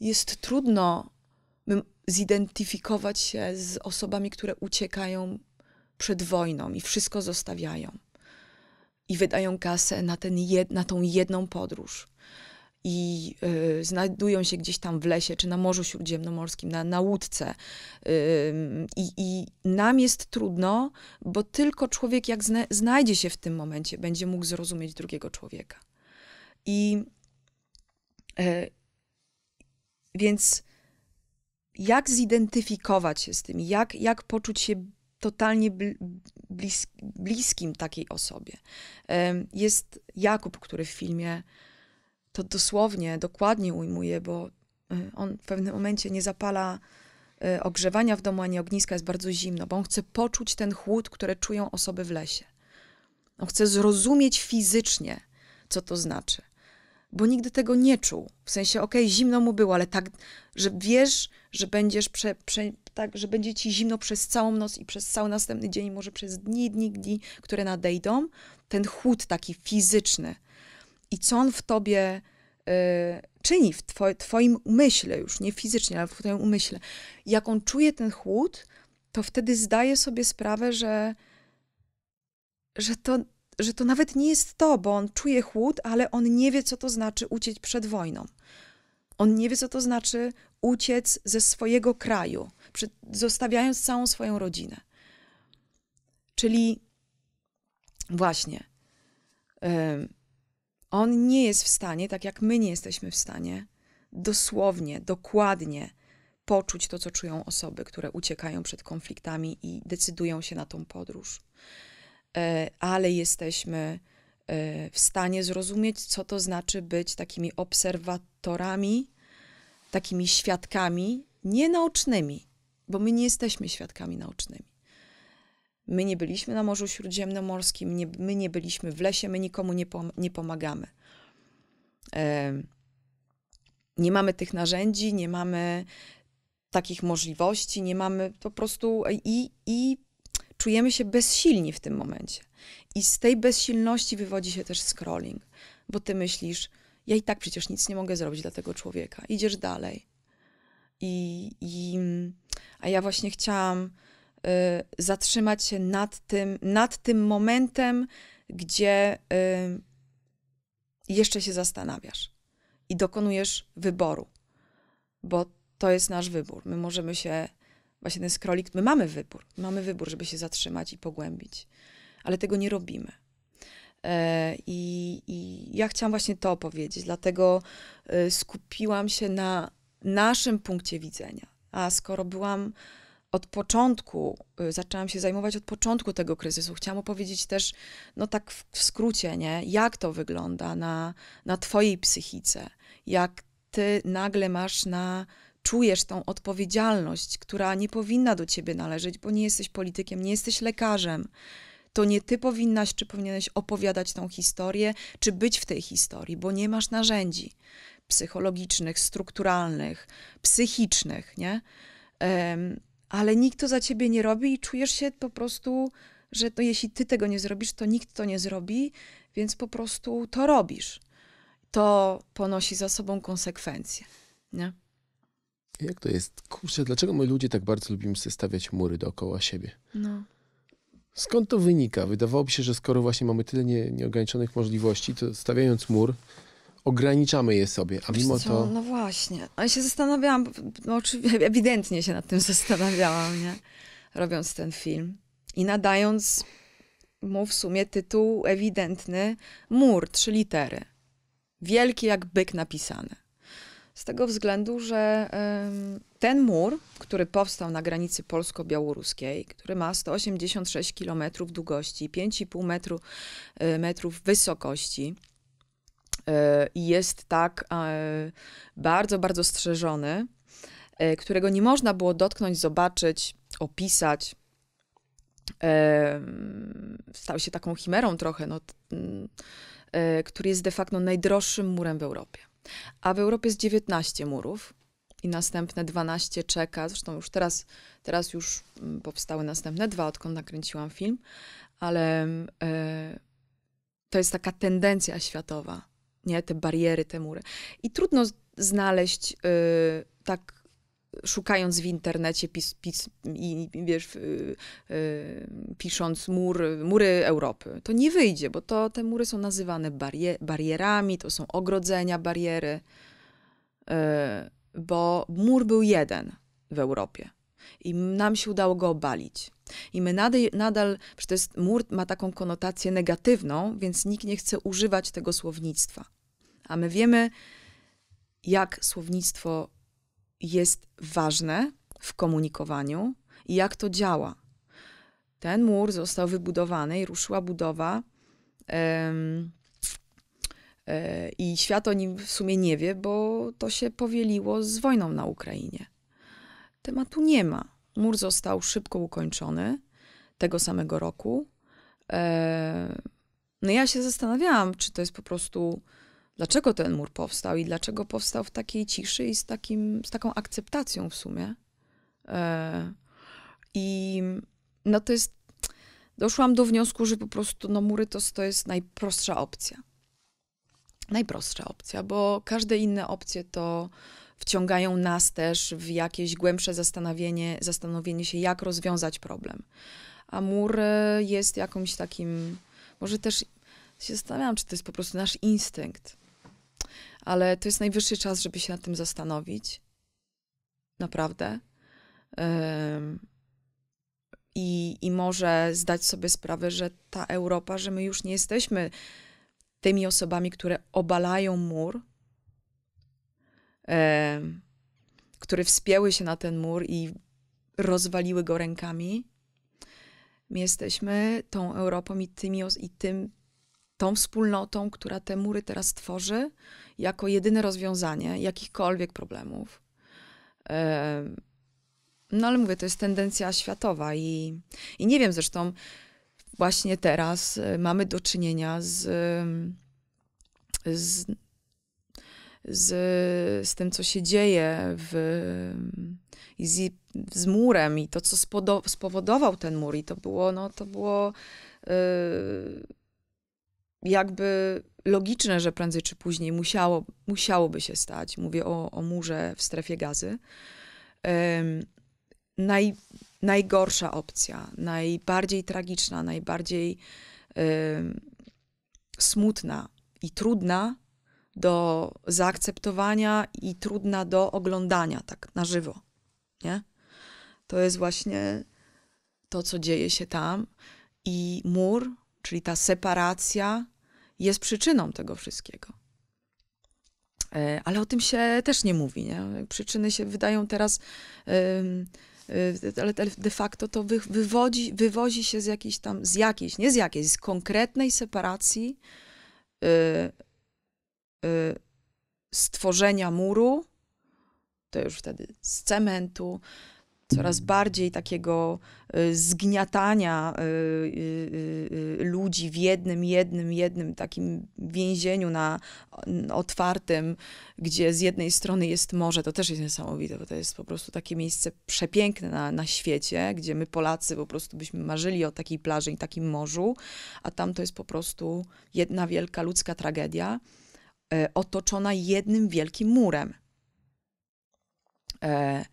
jest trudno zidentyfikować się z osobami, które uciekają przed wojną i wszystko zostawiają. I wydają kasę na, ten jed, na tą jedną podróż i y, znajdują się gdzieś tam w lesie czy na Morzu Śródziemnomorskim, na, na łódce. I, y, y, nam jest trudno, bo tylko człowiek, jak zna, znajdzie się w tym momencie, będzie mógł zrozumieć drugiego człowieka. I e, więc jak zidentyfikować się z tym, jak, jak poczuć się totalnie bliskim takiej osobie. Jest Jakub, który w filmie to dosłownie, dokładnie ujmuje, bo y, on w pewnym momencie nie zapala y, ogrzewania w domu ani ogniska, jest bardzo zimno, bo on chce poczuć ten chłód, które czują osoby w lesie. On chce zrozumieć fizycznie, co to znaczy. Bo nigdy tego nie czuł. W sensie, okej, okay, zimno mu było, ale tak, że wiesz, że będziesz prze, prze, tak, że będzie ci zimno przez całą noc i przez cały następny dzień, może przez dni, dni, dni, które nadejdą. Ten chłód taki fizyczny, i co on w tobie y, czyni, w twoim umyśle już, nie fizycznie, ale w twoim umyśle. Jak on czuje ten chłód, to wtedy zdaje sobie sprawę, że, że, to, że to nawet nie jest to, bo on czuje chłód, ale on nie wie, co to znaczy uciec przed wojną. On nie wie, co to znaczy uciec ze swojego kraju, zostawiając całą swoją rodzinę. Czyli właśnie. On nie jest w stanie, tak jak my nie jesteśmy w stanie, dosłownie, dokładnie poczuć to, co czują osoby, które uciekają przed konfliktami i decydują się na tą podróż. E, ale jesteśmy e, w stanie zrozumieć, co to znaczy być takimi obserwatorami, takimi świadkami nienaucznymi, bo my nie jesteśmy świadkami naocznymi. My nie byliśmy na Morzu Śródziemnomorskim, nie, my nie byliśmy w lesie, my nikomu nie, pom nie pomagamy. E, nie mamy tych narzędzi, nie mamy takich możliwości, nie mamy po prostu i, i czujemy się bezsilni w tym momencie. I z tej bezsilności wywodzi się też scrolling, bo ty myślisz, ja i tak przecież nic nie mogę zrobić dla tego człowieka. Idziesz dalej. I, i a ja właśnie chciałam Y, zatrzymać się nad tym, nad tym momentem, gdzie y, jeszcze się zastanawiasz i dokonujesz wyboru, bo to jest nasz wybór. My możemy się, właśnie ten skrolik, my mamy wybór, mamy wybór, żeby się zatrzymać i pogłębić, ale tego nie robimy. E, I, I, ja chciałam właśnie to powiedzieć, dlatego y, skupiłam się na naszym punkcie widzenia. A skoro byłam od początku, y, zaczęłam się zajmować od początku tego kryzysu. Chciałam opowiedzieć też, no tak w, skrócie, nie? jak to wygląda na, na Twojej psychice, jak Ty nagle masz na czujesz tą odpowiedzialność, która nie powinna do ciebie należeć, bo nie jesteś politykiem, nie jesteś lekarzem. To nie ty powinnaś, czy powinieneś opowiadać tą historię, czy być w tej historii, bo nie masz narzędzi psychologicznych, strukturalnych, psychicznych, nie? ale nikt to za ciebie nie robi i czujesz się po prostu, że to jeśli ty tego nie zrobisz, to nikt to nie zrobi, więc po prostu to robisz. To ponosi za sobą konsekwencje. Nie? Jak to jest? Kurczę, dlaczego my ludzie tak bardzo lubimy sobie stawiać mury dookoła siebie? No. Skąd to wynika? Wydawałoby się, że skoro właśnie mamy tyle nie, nieograniczonych możliwości, to stawiając mur, ograniczamy je sobie, a mimo to... No właśnie. ale ja się zastanawiałam, no, oczywiście, [laughs] ewidentnie się nad tym [laughs] zastanawiałam, nie? Robiąc ten film i nadając mu w sumie tytuł ewidentny Mur, trzy litery. Wielki jak byk napisany. Z tego względu, że ten mur, który powstał na granicy polsko-białoruskiej, który ma 186 km długości, 5,5 metru, y, metrów wysokości, E, i jest tak e, bardzo, bardzo strzeżony, e, którego nie można było dotknąć, zobaczyć, opisać. Stał się taką chimerą trochę, no, mm, który jest de facto najdroższym murem w Europie. A w Europie jest 19 murów i następne 12 czeka. Zresztą już teraz, teraz już mm, powstały następne dwa, odkąd nakręciłam film, ale mm, to jest taka tendencja światowa nie? Te bariery, te mury. I trudno znaleźć y, tak szukając w internecie pis, pis, i wiesz, y, y, pisząc mur, mury Europy. To nie wyjdzie, bo to, te mury są nazywane barier, barierami, to są ogrodzenia, bariery, bo mur był jeden w Europie. I nam się udało go obalić. I my nadal, nadal że to jest, mur ma taką konotację negatywną, więc nikt nie chce używać tego słownictwa. A my wiemy, jak słownictwo jest ważne w komunikowaniu i jak to działa. Ten mur został wybudowany i ruszyła budowa. Um, i świat o nim w sumie nie wie, bo to się powieliło z wojną na Ukrainie tematu nie ma. Mur został szybko ukończony tego samego roku. E, no ja się zastanawiałam, czy to jest po prostu, dlaczego ten mur powstał i dlaczego powstał w takiej ciszy i z, takim, z taką akceptacją w sumie. E, I no to jest, doszłam do wniosku, że po prostu no mury to, to jest najprostsza opcja. Najprostsza opcja, bo każde inne opcje to wciągają nas też w jakieś głębsze zastanowienie, zastanowienie się, jak rozwiązać problem. A mur e, jest jakimś takim, może też się zastanawiam, czy to jest po prostu nasz instynkt, ale to jest najwyższy czas, żeby się nad tym zastanowić. Naprawdę. I, I może zdać sobie sprawę, że ta Europa, że my już nie jesteśmy tymi osobami, które obalają mur, które wspięły się na ten mur i rozwaliły go rękami. My jesteśmy tą Europą i, i tym, tą wspólnotą, która te mury teraz tworzy, jako jedyne rozwiązanie jakichkolwiek problemów. No ale mówię, to jest tendencja światowa i, i nie wiem, zresztą właśnie teraz e, mamy do czynienia z, z z, z tym, co się dzieje w, z, z murem i to, co spodo, spowodował ten mur. I to było, no, to było yy, jakby logiczne, że prędzej czy później musiało, musiałoby się stać. Mówię o, o murze w strefie gazy. Yy, naj, najgorsza opcja, najbardziej tragiczna, najbardziej yy, smutna i trudna do zaakceptowania i trudna do oglądania tak na żywo. Nie? To jest właśnie to, co dzieje się tam. I mur, czyli ta separacja, jest przyczyną tego wszystkiego. E, ale o tym się też nie mówi. Nie? Przyczyny się wydają teraz, e, ale de facto to wywodzi, wywozi się z jakiejś tam, z jakiejś, nie z jakiejś, z konkretnej separacji e, Y, stworzenia muru, to już wtedy z cementu, coraz mhm. bardziej takiego y, zgniatania y, ludzi w jednym, jednym, jednym takim więzieniu na otwartym, gdzie z jednej strony jest morze, to też jest niesamowite, bo to jest po prostu takie miejsce przepiękne na, na świecie, gdzie my Polacy po prostu byśmy marzyli o takiej plaży i takim morzu, a tam to jest po prostu jedna wielka ludzka tragedia. E, otoczona jednym wielkim murem. E,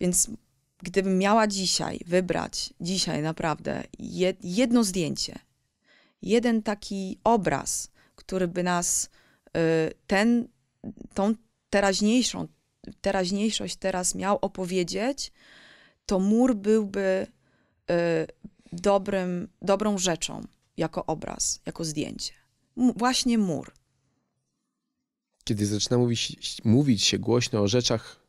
więc gdybym miała dzisiaj wybrać, dzisiaj naprawdę, jedno zdjęcie, jeden taki obraz, który by nas e, ten, tą teraźniejszą, teraźniejszość teraz miał opowiedzieć, to mur byłby dobrym, dobrą rzeczą jako obraz, jako zdjęcie. właśnie mur kiedy zaczyna mówić, mówić się głośno o rzeczach,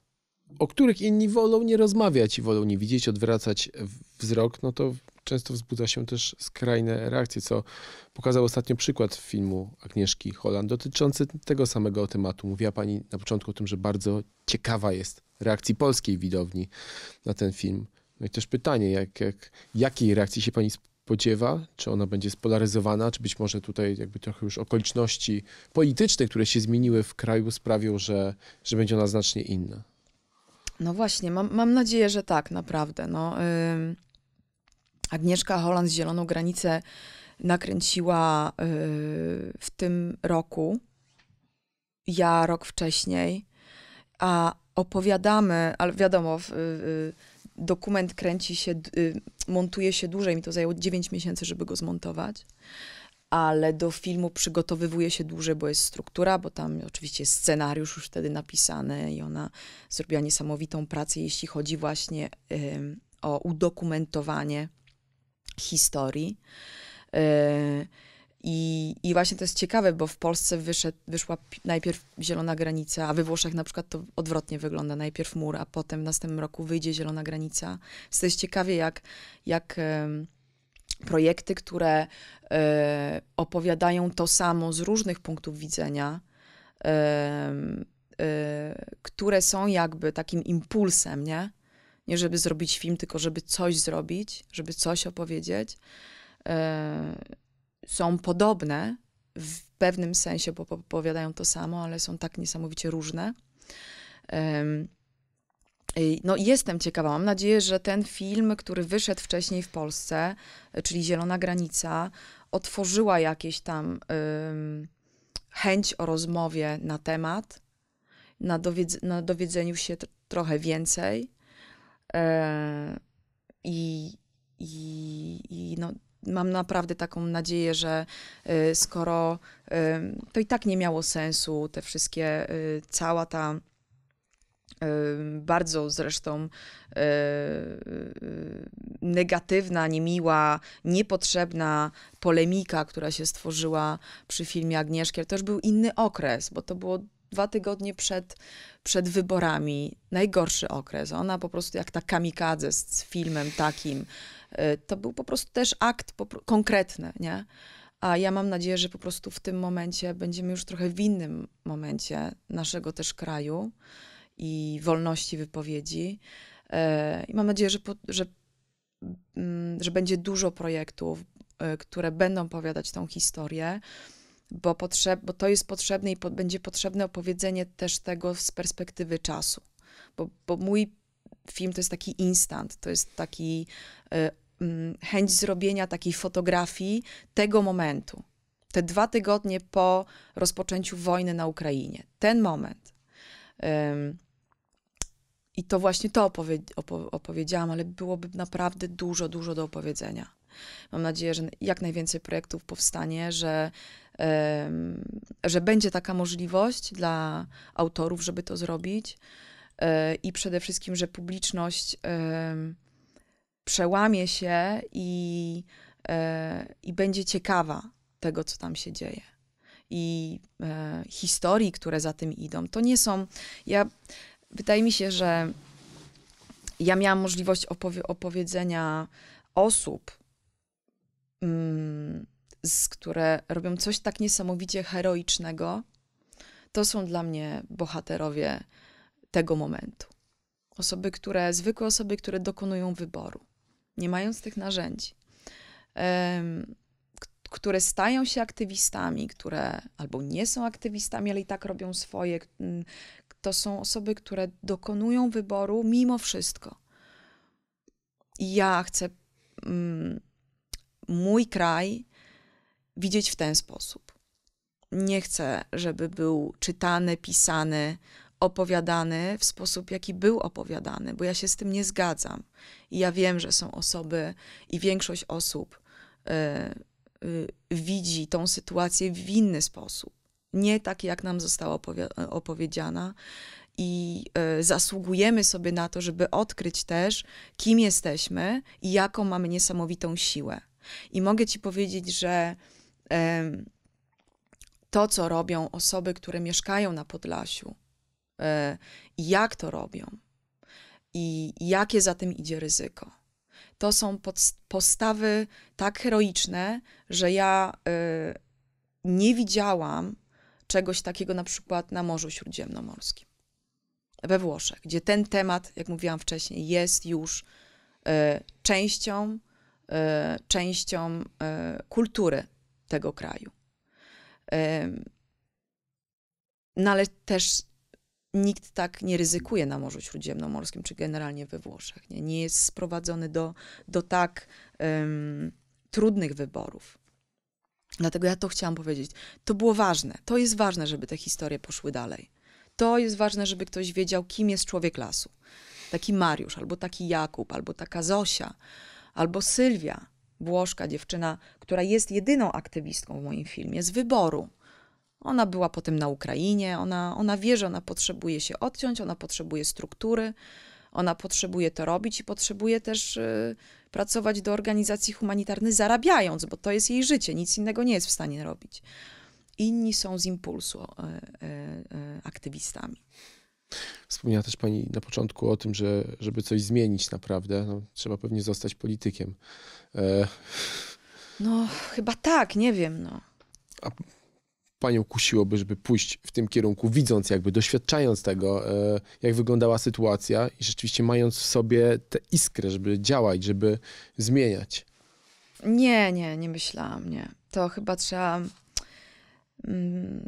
o których inni wolą nie rozmawiać i wolą nie widzieć, odwracać wzrok, no to często wzbudza się też skrajne reakcje, co pokazał ostatnio przykład filmu Agnieszki Holland dotyczący tego samego tematu. Mówiła pani na początku o tym, że bardzo ciekawa jest reakcji polskiej widowni na ten film. No i też pytanie, jak, jak, jakiej reakcji się pani spodziewa, czy ona będzie spolaryzowana, czy być może tutaj jakby trochę już okoliczności polityczne, które się zmieniły w kraju sprawią, że, że będzie ona znacznie inna. No właśnie, mam, mam nadzieję, że tak, naprawdę. No, yy, Agnieszka Holland z Zieloną Granicę nakręciła yy, w tym roku, ja rok wcześniej, a opowiadamy, ale wiadomo, yy, dokument kręci się, y, montuje się dłużej. Mi to zajęło 9 miesięcy, żeby go zmontować. Ale do filmu przygotowywuje się dłużej, bo jest struktura, bo tam oczywiście jest scenariusz już wtedy napisany i ona zrobiła niesamowitą pracę, jeśli chodzi właśnie y, o udokumentowanie historii. Y, i, I właśnie to jest ciekawe, bo w Polsce wyszedł, wyszła najpierw zielona granica, a we Włoszech na przykład to odwrotnie wygląda. Najpierw mur, a potem w następnym roku wyjdzie zielona granica. Więc to jest ciekawie, jak, jak um, projekty, które um, opowiadają to samo z różnych punktów widzenia, um, które są jakby takim impulsem, nie? Nie żeby zrobić film, tylko żeby coś zrobić, żeby coś opowiedzieć e, są podobne w pewnym sensie, bo powiadają to samo, ale są tak niesamowicie różne. No, jestem ciekawa. Mam nadzieję, że ten film, który wyszedł wcześniej w Polsce, e, czyli Zielona Granica, otworzyła jakieś tam chęć o rozmowie na temat, na, dowiedz na dowiedzeniu się trochę więcej. E, I, i, i no, mam naprawdę taką nadzieję, że y, skoro y, to i tak nie miało sensu, te wszystkie, y, cała ta bardzo zresztą negatywna, niemiła, niepotrzebna polemika, która się stworzyła przy filmie Agnieszki, To już był inny okres, bo to było dwa tygodnie przed, przed wyborami. Najgorszy okres. Ona po prostu jak ta kamikadze z filmem takim Y, to był po prostu też akt konkretny, nie? A ja mam nadzieję, że po prostu w tym momencie będziemy już trochę w innym momencie naszego też kraju i wolności wypowiedzi. Y, I mam nadzieję, że, po, że, mm, że będzie dużo projektów, y, które będą opowiadać tą historię, bo, potrzeb, bo to jest potrzebne i po, będzie potrzebne opowiedzenie też tego z perspektywy czasu. Bo, bo mój film to jest taki instant, to jest taki Mm, chęć zrobienia takiej fotografii tego momentu. Te dwa tygodnie po rozpoczęciu wojny na Ukrainie. Ten moment. I to właśnie to opowie opo opowiedziałam, ale byłoby naprawdę dużo, dużo do opowiedzenia. Mam nadzieję, że jak najwięcej projektów powstanie, że, że będzie taka możliwość dla autorów, żeby to zrobić. E, I przede wszystkim, że publiczność przełamie się i, e, i będzie ciekawa tego, co tam się dzieje. I e, historii, które za tym idą. To nie są. Ja, wydaje mi się, że ja miałam możliwość opowie opowiedzenia osób, mm, z które robią coś tak niesamowicie heroicznego, to są dla mnie bohaterowie tego momentu. Osoby, które, zwykłe osoby, które dokonują wyboru nie mając tych narzędzi, które stają się aktywistami, które albo nie są aktywistami, ale i tak robią swoje, to są osoby, które dokonują wyboru mimo wszystko. I ja chcę mm, mój kraj widzieć w ten sposób. Nie chcę, żeby był czytany, pisany opowiadany w sposób, jaki był opowiadany, bo ja się z tym nie zgadzam. I ja wiem, że są osoby i większość osób y, y, widzi tą sytuację w inny sposób. Nie tak, jak nam została opowiedziana. I y, zasługujemy sobie na to, żeby odkryć też, kim jesteśmy i jaką mamy niesamowitą siłę. I mogę Ci powiedzieć, że to, co robią osoby, które mieszkają na Podlasiu, E, jak to robią i jakie za tym idzie ryzyko. To są postawy tak heroiczne, że ja e, nie widziałam czegoś takiego na przykład na Morzu Śródziemnomorskim, we Włoszech, gdzie ten temat, jak mówiłam wcześniej, jest już e, częścią, częścią kultury tego kraju. No ale też nikt tak nie ryzykuje na Morzu Śródziemnomorskim, czy generalnie we Włoszech. Nie, nie jest sprowadzony do, do tak um, trudnych wyborów. Dlatego ja to chciałam powiedzieć. To było ważne. To jest ważne, żeby te historie poszły dalej. To jest ważne, żeby ktoś wiedział, kim jest człowiek lasu. Taki Mariusz, albo taki Jakub, albo taka Zosia, albo Sylwia, Włoszka, dziewczyna, która jest jedyną aktywistką w moim filmie z wyboru ona była potem na Ukrainie, ona, ona wie, że ona potrzebuje się odciąć, ona potrzebuje struktury, ona potrzebuje to robić i potrzebuje też y, pracować do organizacji humanitarnych, zarabiając, bo to jest jej życie, nic innego nie jest w stanie robić. Inni są z impulsu y, y, aktywistami. Wspomniała też Pani na początku o tym, że żeby coś zmienić naprawdę, no, trzeba pewnie zostać politykiem. E... No, chyba tak, nie wiem. No. A panią kusiłoby, żeby pójść w tym kierunku, widząc jakby, doświadczając tego, e, jak wyglądała sytuacja i rzeczywiście mając w sobie tę iskrę, żeby działać, żeby zmieniać? Nie, nie, nie myślałam, nie. To chyba trzeba mm,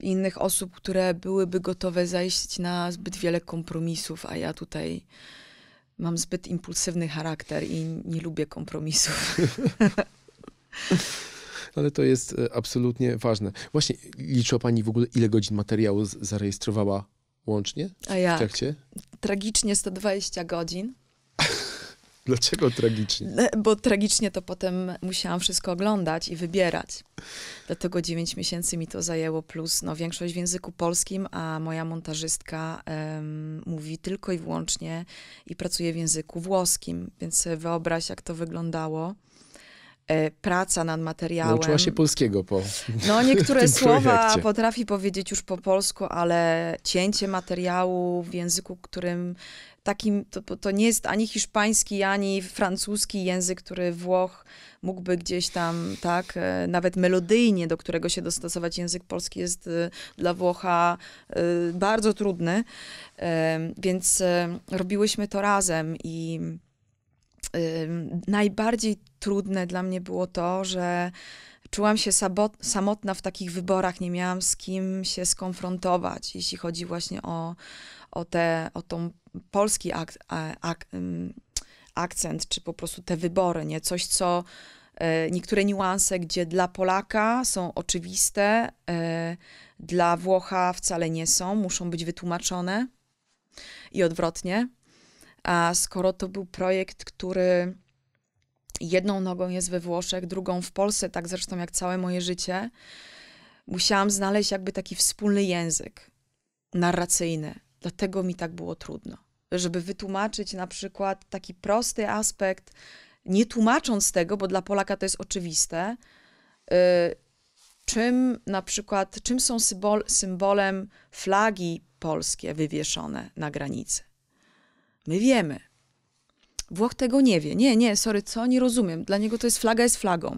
innych osób, które byłyby gotowe zajść na zbyt wiele kompromisów, a ja tutaj mam zbyt impulsywny charakter i nie lubię kompromisów. [laughs] No ale to jest e, absolutnie ważne. Właśnie liczyła Pani w ogóle, ile godzin materiału zarejestrowała łącznie A jak? w Tragicznie 120 godzin. [laughs] Dlaczego tragicznie? Bo tragicznie to potem musiałam wszystko oglądać i wybierać. Dlatego 9 miesięcy mi to zajęło, plus no, większość w języku polskim, a moja montażystka um, mówi tylko i wyłącznie i pracuje w języku włoskim, więc wyobraź, jak to wyglądało. E, praca nad materiałem. Nauczyła się polskiego po. No, [laughs] niektóre słowa projekcie. potrafi powiedzieć już po polsku, ale cięcie materiału w języku, którym takim, to, to nie jest ani hiszpański, ani francuski język, który Włoch mógłby gdzieś tam, tak, e, nawet melodyjnie, do którego się dostosować język polski jest e, dla Włocha bardzo trudny, więc robiłyśmy to razem i najbardziej trudne dla mnie było to, że czułam się samotna w takich wyborach, nie miałam z kim się skonfrontować, jeśli chodzi właśnie o, o, te, o tą polski ak ak akcent, czy po prostu te wybory, nie? Coś, co e, niektóre niuanse, gdzie dla Polaka są oczywiste, e, dla Włocha wcale nie są, muszą być wytłumaczone i odwrotnie. A skoro to był projekt, który jedną nogą jest we Włoszech, drugą w Polsce, tak zresztą jak całe moje życie, musiałam znaleźć jakby taki wspólny język narracyjny. Dlatego mi tak było trudno, żeby wytłumaczyć na przykład taki prosty aspekt, nie tłumacząc tego, bo dla Polaka to jest oczywiste, yy, czym na przykład, czym są symbol, symbolem flagi polskie wywieszone na granicy. My wiemy. Włoch tego nie wie. Nie, nie, sorry, co? Nie rozumiem. Dla niego to jest flaga jest flagą.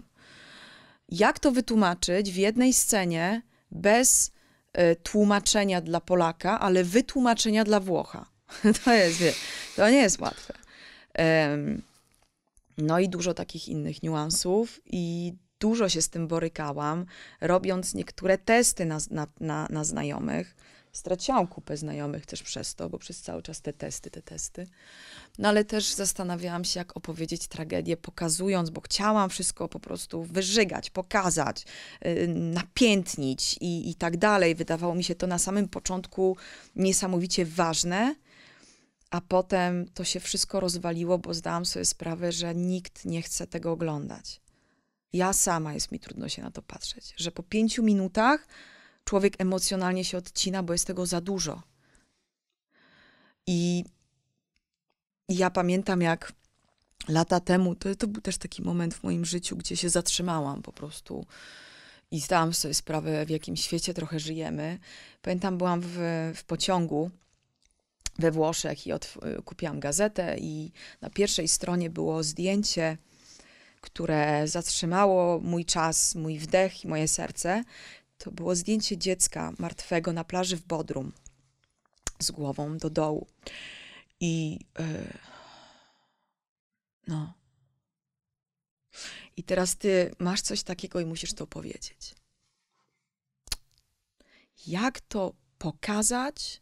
Jak to wytłumaczyć w jednej scenie bez y, tłumaczenia dla Polaka, ale wytłumaczenia dla Włocha? [laughs] to jest, wie, to nie jest łatwe. Um, no i dużo takich innych niuansów i dużo się z tym borykałam, robiąc niektóre testy na, na, na, na znajomych straciłam kupę znajomych też przez to, bo przez cały czas te testy, te testy. No ale też zastanawiałam się, jak opowiedzieć tragedię, pokazując, bo chciałam wszystko po prostu wyżygać, pokazać, y, napiętnić i, i tak dalej. Wydawało mi się to na samym początku niesamowicie ważne. A potem to się wszystko rozwaliło, bo zdałam sobie sprawę, że nikt nie chce tego oglądać. Ja sama jest mi trudno się na to patrzeć, że po pięciu minutach człowiek emocjonalnie się odcina, bo jest tego za dużo. I ja pamiętam, jak lata temu, to, to był też taki moment w moim życiu, gdzie się zatrzymałam po prostu i zdałam sobie sprawę, w jakim świecie trochę żyjemy. Pamiętam, byłam w, w pociągu we Włoszech i od, kupiłam gazetę i na pierwszej stronie było zdjęcie, które zatrzymało mój czas, mój wdech i moje serce. To było zdjęcie dziecka martwego na plaży w Bodrum z głową do dołu. I yy, no. I teraz ty masz coś takiego i musisz to powiedzieć. Jak to pokazać?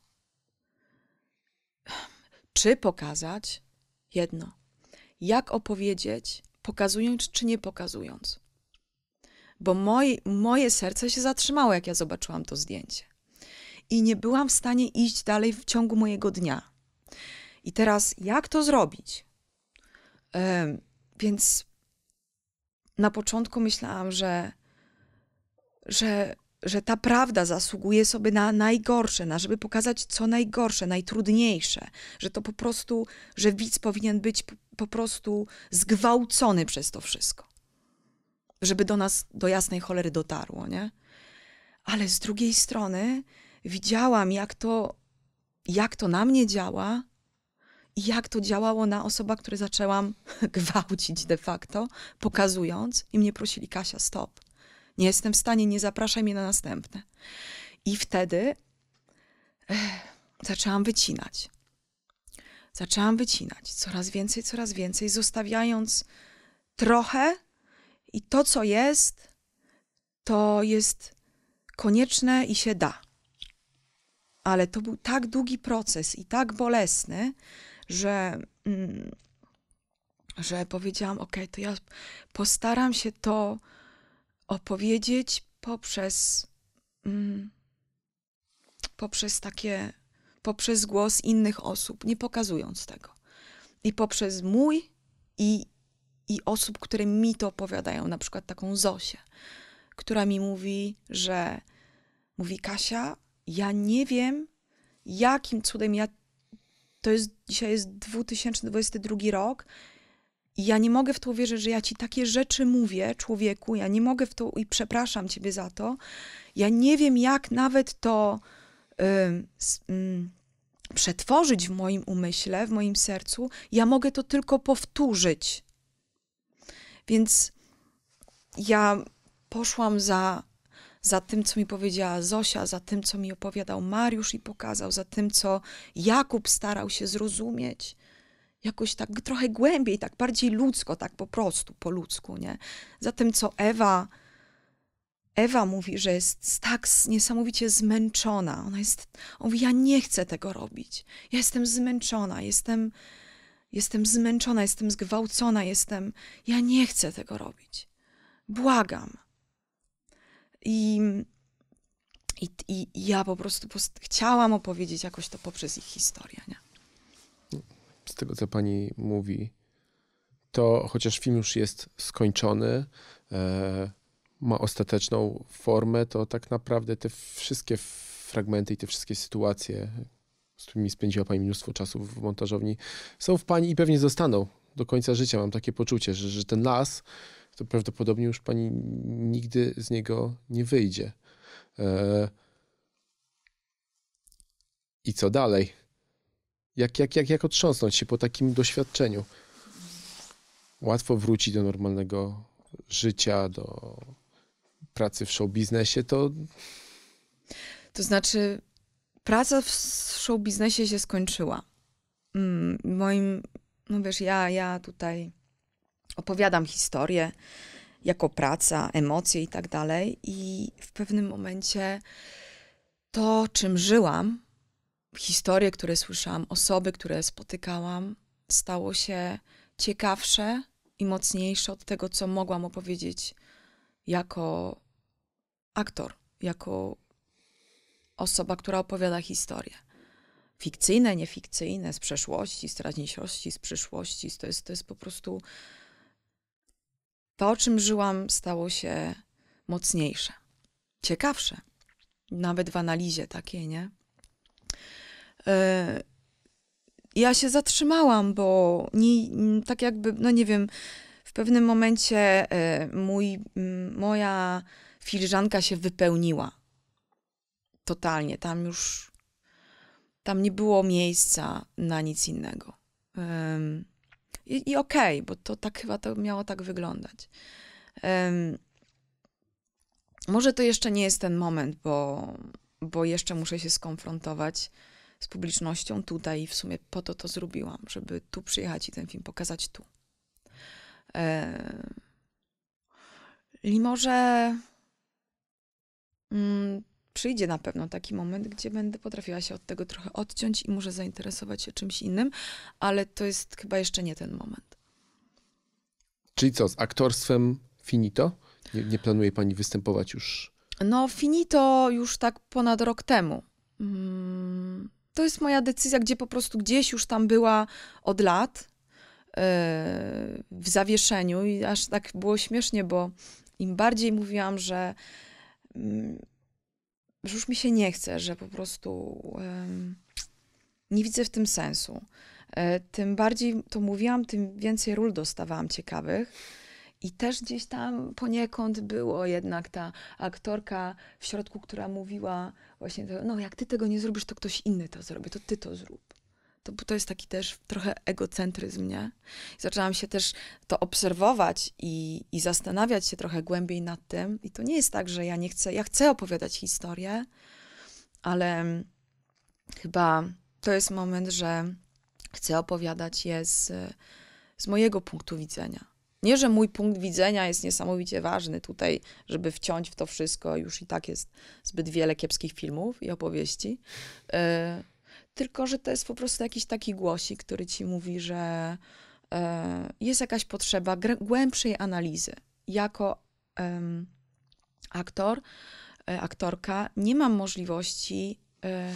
Czy pokazać? Jedno. Jak opowiedzieć, pokazując czy nie pokazując? bo moi, moje serce się zatrzymało, jak ja zobaczyłam to zdjęcie. I nie byłam w stanie iść dalej w ciągu mojego dnia. I teraz, jak to zrobić? więc na początku myślałam, że, że, że ta prawda zasługuje sobie na najgorsze, na żeby pokazać co najgorsze, najtrudniejsze, że to po prostu, że widz powinien być po, po prostu zgwałcony przez to wszystko żeby do nas do jasnej cholery dotarło, nie? Ale z drugiej strony widziałam, jak to, jak to na mnie działa i jak to działało na osobę, które zaczęłam [laughs] gwałcić de facto, pokazując i mnie prosili, Kasia, stop. Nie jestem w stanie, nie zapraszaj mnie na następne. I wtedy ech, zaczęłam wycinać. Zaczęłam wycinać coraz więcej, coraz więcej, zostawiając trochę i to, co jest, to jest konieczne i się da. Ale to był tak długi proces i tak bolesny, że, mm, że powiedziałam: OK, to ja postaram się to opowiedzieć poprzez, mm, poprzez takie, poprzez głos innych osób, nie pokazując tego. I poprzez mój i i osób, które mi to opowiadają, na przykład taką Zosię, która mi mówi, że mówi Kasia, ja nie wiem, jakim cudem ja. To jest dzisiaj jest 2022 rok. I ja nie mogę w to uwierzyć, że ja ci takie rzeczy mówię, człowieku. Ja nie mogę w to i przepraszam ciebie za to. Ja nie wiem, jak nawet to przetworzyć w moim umyśle, w moim sercu. Ja mogę to tylko powtórzyć więc ja poszłam za, za tym, co mi powiedziała Zosia, za tym, co mi opowiadał Mariusz i pokazał, za tym, co Jakub starał się zrozumieć. Jakoś tak trochę głębiej, tak bardziej ludzko, tak po prostu, po ludzku, nie? Za tym, co Ewa. Ewa mówi, że jest tak niesamowicie zmęczona. Ona jest, on mówi, ja nie chcę tego robić. Ja jestem zmęczona, jestem, Jestem zmęczona, jestem zgwałcona, jestem. Ja nie chcę tego robić. Błagam. I, i, i ja po prostu post- chciałam opowiedzieć jakoś to poprzez ich historię. Nie? Z tego, co pani mówi, to chociaż film już jest skończony, e, ma ostateczną formę, to tak naprawdę te wszystkie fragmenty i te wszystkie sytuacje, z którymi spędziła Pani mnóstwo czasu w montażowni, są w Pani i pewnie zostaną do końca życia. Mam takie poczucie, że, że ten las, to prawdopodobnie już Pani nigdy z niego nie wyjdzie. Eee... I co dalej? Jak, jak, jak, jak otrząsnąć się po takim doświadczeniu? Łatwo wróci do normalnego życia, do pracy w show biznesie, to. To znaczy, praca w show biznesie się skończyła. Mm, moim, no wiesz, ja, ja tutaj opowiadam historię jako praca, emocje i tak dalej. I w pewnym momencie to, czym żyłam, historie, które słyszałam, osoby, które spotykałam, stało się ciekawsze i mocniejsze od tego, co mogłam opowiedzieć jako aktor, jako osoba, która opowiada historię. Fikcyjne, niefikcyjne, z przeszłości, z teraźniejszości, z przyszłości. To jest, to jest po prostu. To, o czym żyłam, stało się mocniejsze, ciekawsze. Nawet w analizie takiej, nie? Y, ja się zatrzymałam, bo nie, tak jakby, no nie wiem, w pewnym momencie y, mój, moja filiżanka się wypełniła totalnie. Tam już tam nie było miejsca na nic innego. Um, I i okej, okay, bo to tak chyba to miało tak wyglądać. Um, może to jeszcze nie jest ten moment, bo, bo jeszcze muszę się skonfrontować z publicznością tutaj i w sumie po to to zrobiłam, żeby tu przyjechać i ten film pokazać tu. Um, I może mm, przyjdzie na pewno taki moment, gdzie będę potrafiła się od tego trochę odciąć i może zainteresować się czymś innym, ale to jest chyba jeszcze nie ten moment. Czyli co, z aktorstwem finito? Nie, nie planuje pani występować już? No, finito już tak ponad rok temu. Mm, to jest moja decyzja, gdzie po prostu gdzieś już tam była od lat e, w zawieszeniu i aż tak było śmiesznie, bo im bardziej mówiłam, że mm, że już mi się nie chce, że po prostu um, nie widzę w tym sensu. E, tym bardziej to mówiłam, tym więcej ról dostawałam ciekawych. I też gdzieś tam poniekąd było jednak ta aktorka w środku, która mówiła właśnie, to, no jak ty tego nie zrobisz, to ktoś inny to zrobi, to ty to zrób to, bo to jest taki też trochę egocentryzm, nie? I zaczęłam się też to obserwować i, i zastanawiać się trochę głębiej nad tym. I to nie jest tak, że ja nie chcę, ja chcę opowiadać historię, ale chyba to jest moment, że chcę opowiadać je z, z mojego punktu widzenia. Nie, że mój punkt widzenia jest niesamowicie ważny tutaj, żeby wciąć w to wszystko, już i tak jest zbyt wiele kiepskich filmów i opowieści. Y, tylko że to jest po prostu jakiś taki głosik, który ci mówi, że e, jest jakaś potrzeba głębszej analizy. Jako e, aktor, e, aktorka nie mam możliwości e,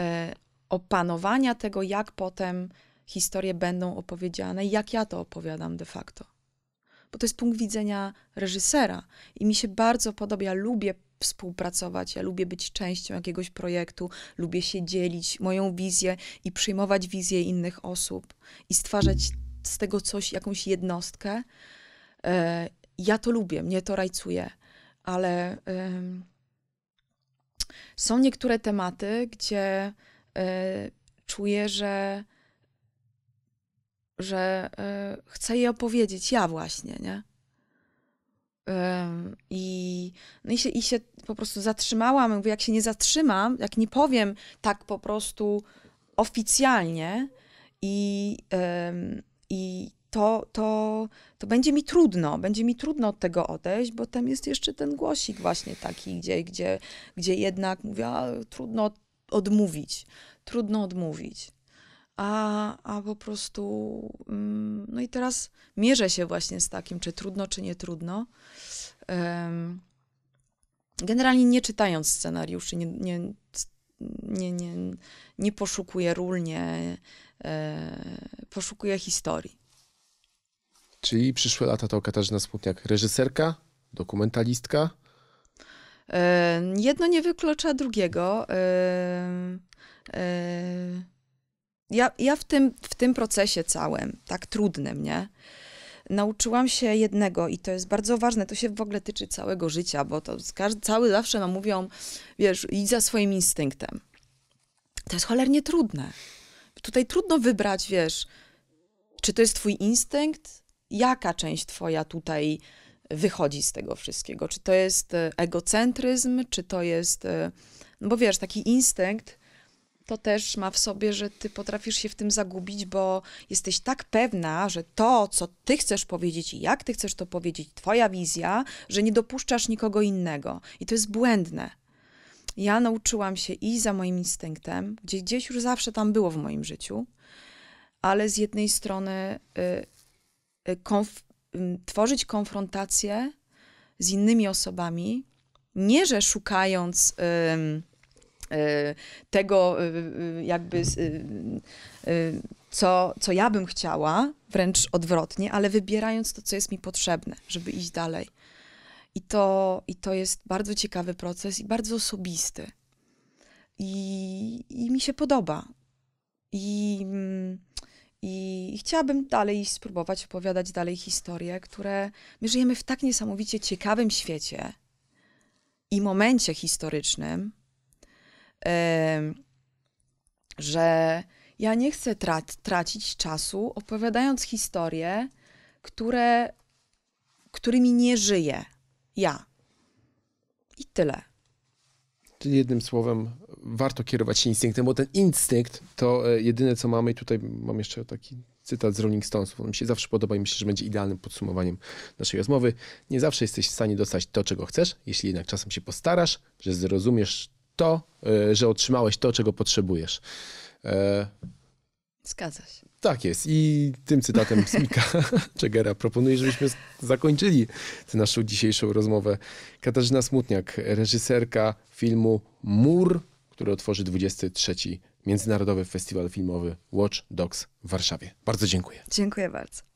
e, opanowania tego, jak potem historie będą opowiedziane, jak ja to opowiadam de facto. Bo to jest punkt widzenia reżysera i mi się bardzo podoba, ja lubię współpracować, ja lubię być częścią jakiegoś projektu, lubię się dzielić moją wizję i przyjmować wizję innych osób i stwarzać z tego coś, jakąś jednostkę. E, ja to lubię, mnie to rajcuje, ale są niektóre tematy, gdzie e, czuję, że, że e, chcę je opowiedzieć ja właśnie, nie? I, no i, się, i się po prostu zatrzymałam. Mówię, jak się nie zatrzymam, jak nie powiem tak po prostu oficjalnie i, i to, to, to będzie mi trudno, będzie mi trudno od tego odejść, bo tam jest jeszcze ten głosik właśnie taki, gdzie, gdzie, gdzie jednak mówię, a, trudno odmówić, trudno odmówić a, a po prostu. Mm, no i teraz mierzę się właśnie z takim, czy trudno, czy nie trudno. Generalnie nie czytając scenariuszy, nie, nie, nie, nie, nie poszukuję ról, nie e, poszukuję historii. Czyli przyszłe lata to Katarzyna Smutniak, reżyserka, dokumentalistka? E, jedno nie wyklucza drugiego. E, ja, ja w, tym, w tym procesie całym, tak trudnym, nie? Nauczyłam się jednego i to jest bardzo ważne, to się w ogóle tyczy całego życia, bo to każdy, cały zawsze nam mówią, wiesz, idź za swoim instynktem. To jest cholernie trudne. Tutaj trudno wybrać, wiesz, czy to jest twój instynkt, jaka część twoja tutaj wychodzi z tego wszystkiego. Czy to jest e, egocentryzm, czy to jest, e, no bo wiesz, taki instynkt to też ma w sobie, że ty potrafisz się w tym zagubić, bo jesteś tak pewna, że to, co ty chcesz powiedzieć i jak ty chcesz to powiedzieć, twoja wizja, że nie dopuszczasz nikogo innego. I to jest błędne. Ja nauczyłam się i za moim instynktem, gdzie gdzieś już zawsze tam było w moim życiu, ale z jednej strony y, y, konf y, tworzyć konfrontację z innymi osobami, nie że szukając. Y, tego y, y, jakby co, co ja bym chciała, wręcz odwrotnie, ale wybierając to, co jest mi potrzebne, żeby iść dalej. I to, i to jest bardzo ciekawy proces i bardzo osobisty. I, i mi się podoba. I, i, mm, I chciałabym dalej spróbować opowiadać dalej historie, które my żyjemy w tak niesamowicie ciekawym świecie i momencie historycznym, że ja nie chcę trac tracić czasu opowiadając historie, które, którymi nie żyję ja. I tyle. Czyli jednym słowem, warto kierować się instynktem, bo ten instynkt to e, jedyne, co mamy. I tutaj mam jeszcze taki cytat z Rolling Stones, on mi się zawsze podoba i myślę, że będzie idealnym podsumowaniem naszej rozmowy. Nie zawsze jesteś w stanie dostać to, czego chcesz, jeśli jednak czasem się postarasz, że zrozumiesz to, e, że otrzymałeś to, czego potrzebujesz. E, Zgadza się. Tak jest. I tym cytatem Smika Czegera [laughs] proponuję, żebyśmy zakończyli tę naszą dzisiejszą rozmowę. Katarzyna Smutniak, reżyserka filmu Mur, który otworzy 23. Międzynarodowy Festiwal Filmowy Watch Dogs w Warszawie. Bardzo dziękuję. Dziękuję bardzo.